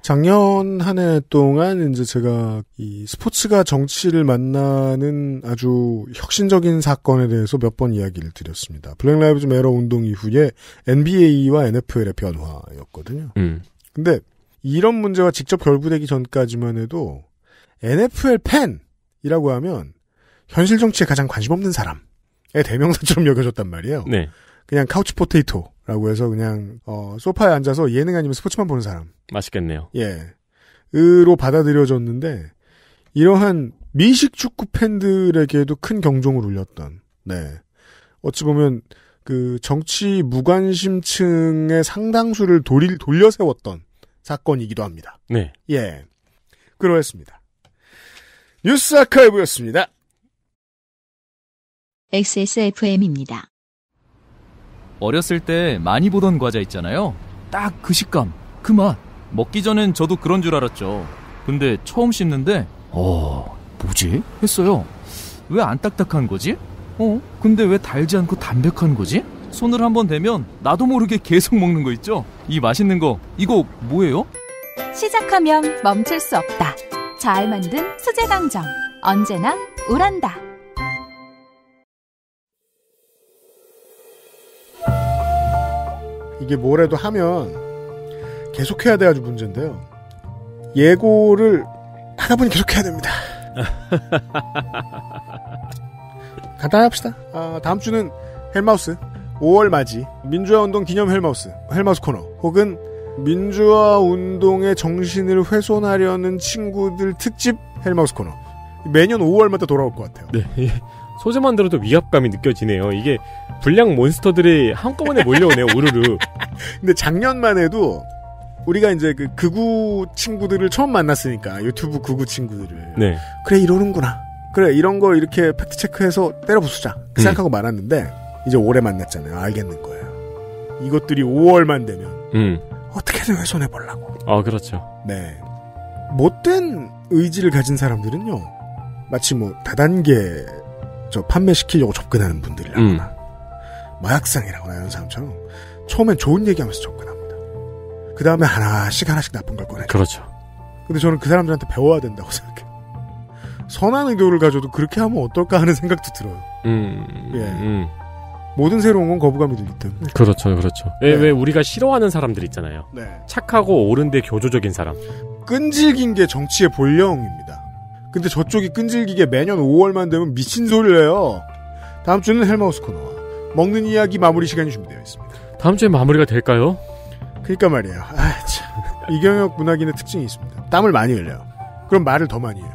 작년 한 해 동안 이제 제가 이 스포츠가 정치를 만나는 아주 혁신적인 사건에 대해서 몇 번 이야기를 드렸습니다. 블랙 라이브즈 메러 운동 이후에 NBA와 NFL의 변화였거든요. 음. 근데 이런 문제와 직접 결부되기 전까지만 해도 NFL 팬이라고 하면 현실 정치에 가장 관심 없는 사람의 대명사처럼 여겨졌단 말이에요. 네. 그냥 카우치 포테이토라고 해서 그냥 어, 소파에 앉아서 예능 아니면 스포츠만 보는 사람. 맛있겠네요. 예. 으로 받아들여졌는데 이러한 미식 축구 팬들에게도 큰 경종을 울렸던 네. 어찌 보면 그 정치 무관심층의 상당수를 돌 돌려 세웠던 사건이기도 합니다. 네. 예. 그러했습니다. 뉴스 아카이브였습니다. XSFM입니다. 어렸을 때 많이 보던 과자 있잖아요. 딱 그 식감, 그 맛. 먹기 전엔 저도 그런 줄 알았죠. 근데 처음 씹는데, 어, 뭐지? 했어요. 왜 안 딱딱한 거지? 어, 근데 왜 달지 않고 담백한 거지? 손을 한 번 대면 나도 모르게 계속 먹는 거 있죠? 이 맛있는 거 이거 뭐예요? 시작하면 멈출 수 없다. 잘 만든 수제 강정 언제나 우란다. 이게 뭐래도 하면 계속해야 돼 아주 문제인데요. 예고를 하다 보니 계속해야 됩니다. [laughs] 간단히 합시다. 아, 다음 주는 헬마우스 5월 맞이 민주화 운동 기념 헬마우스, 헬마우스 코너 혹은 민주화 운동의 정신을 훼손하려는 친구들 특집 헬마우스 코너. 매년 5월마다 돌아올 것 같아요. 네. 예. 소재만 들어도 위압감이 느껴지네요. 이게 불량 몬스터들이 한꺼번에 몰려오네요, [laughs] 우르르. 근데 작년만 해도 우리가 이제 그 극우 친구들을 처음 만났으니까 유튜브 극우 친구들을 네. 그래 이러는구나. 그래 이런 거 이렇게 팩트 체크해서 때려 부수자 그 네. 생각하고 음. 많았는데 이제 오래 만났잖아요. 알겠는 거예요. 이것들이 5월만 되면 음. 어떻게든 훼손해 보려고. 아 그렇죠. 네. 못된 의지를 가진 사람들은요. 마치 뭐 다단계 저 판매시키려고 접근하는 분들이라거나 음. 마약상이라거나 이런 사람처럼 처음엔 좋은 얘기하면서 접근합니다. 그 다음에 하나씩 하나씩 나쁜 걸 꺼내. 그렇죠. 근데 저는 그 사람들한테 배워야 된다고 생각해요. 선한 의도를 가져도 그렇게 하면 어떨까 하는 생각도 들어요. 음, 예. 음. 모든 새로운 건 거부감이 들 듯. 그렇죠, 그렇죠. 네. 왜 우리가 싫어하는 사람들 있잖아요. 네. 착하고 옳은데 교조적인 사람. 끈질긴 게 정치의 본령입니다. 근데 저쪽이 끈질기게 매년 5월만 되면 미친 소리를 해요. 다음 주는 헬마우스 코너와 먹는 이야기 마무리 시간이 준비되어 있습니다. 다음 주에 마무리가 될까요? 그니까 말이에요. 아, 참. 이경혁 문학인의 특징이 있습니다. 땀을 많이 흘려요. 그럼 말을 더 많이 해요.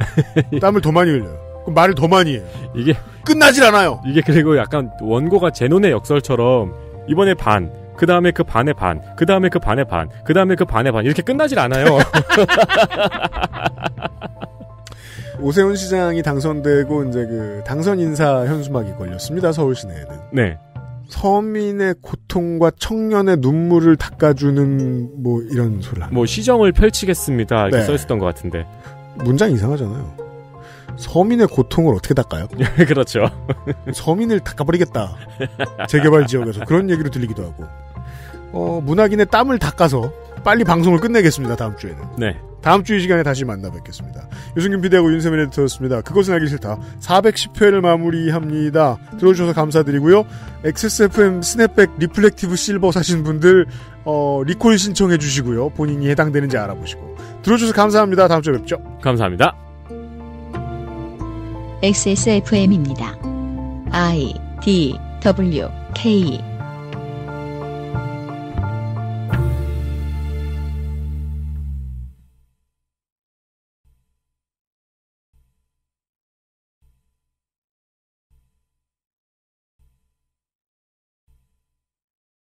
땀을 더 많이 흘려요. 말을 더 많이 해요. 이게 끝나질 않아요. 이게 그리고 약간 원고가 제논의 역설처럼 이번에 반, 그 다음에 그 반의 반, 그 다음에 그 반의 반, 그 다음에 그 반의 반 이렇게 끝나질 않아요. [laughs] 오세훈 시장이 당선되고 이제 그 당선 인사 현수막이 걸렸습니다. 서울 시내에는. 네. 서민의 고통과 청년의 눈물을 닦아주는 뭐 이런 소리. 뭐 시정을 펼치겠습니다. 이렇게 네. 써 있었던 것 같은데. 문장 이상하잖아요. 서민의 고통을 어떻게 닦아요? [laughs] 예, 그렇죠. 서민을 닦아버리겠다. 재개발 지역에서 그런 얘기로 들리기도 하고 어, 문학인의 땀을 닦아서 빨리 방송을 끝내겠습니다. 다음 주에는. 네. 다음 주이 시간에 다시 만나 뵙겠습니다. 유승균 비대하고 윤세민 에디터였습니다. 그것은 알기 싫다. 410회를 마무리합니다. 들어주셔서 감사드리고요. XSFM 스냅백 리플렉티브 실버 사신 분들 어, 리콜 신청해 주시고요. 본인이 해당되는지 알아보시고. 들어주셔서 감사합니다. 다음 주에 뵙죠. 감사합니다. XSFM입니다. I D W K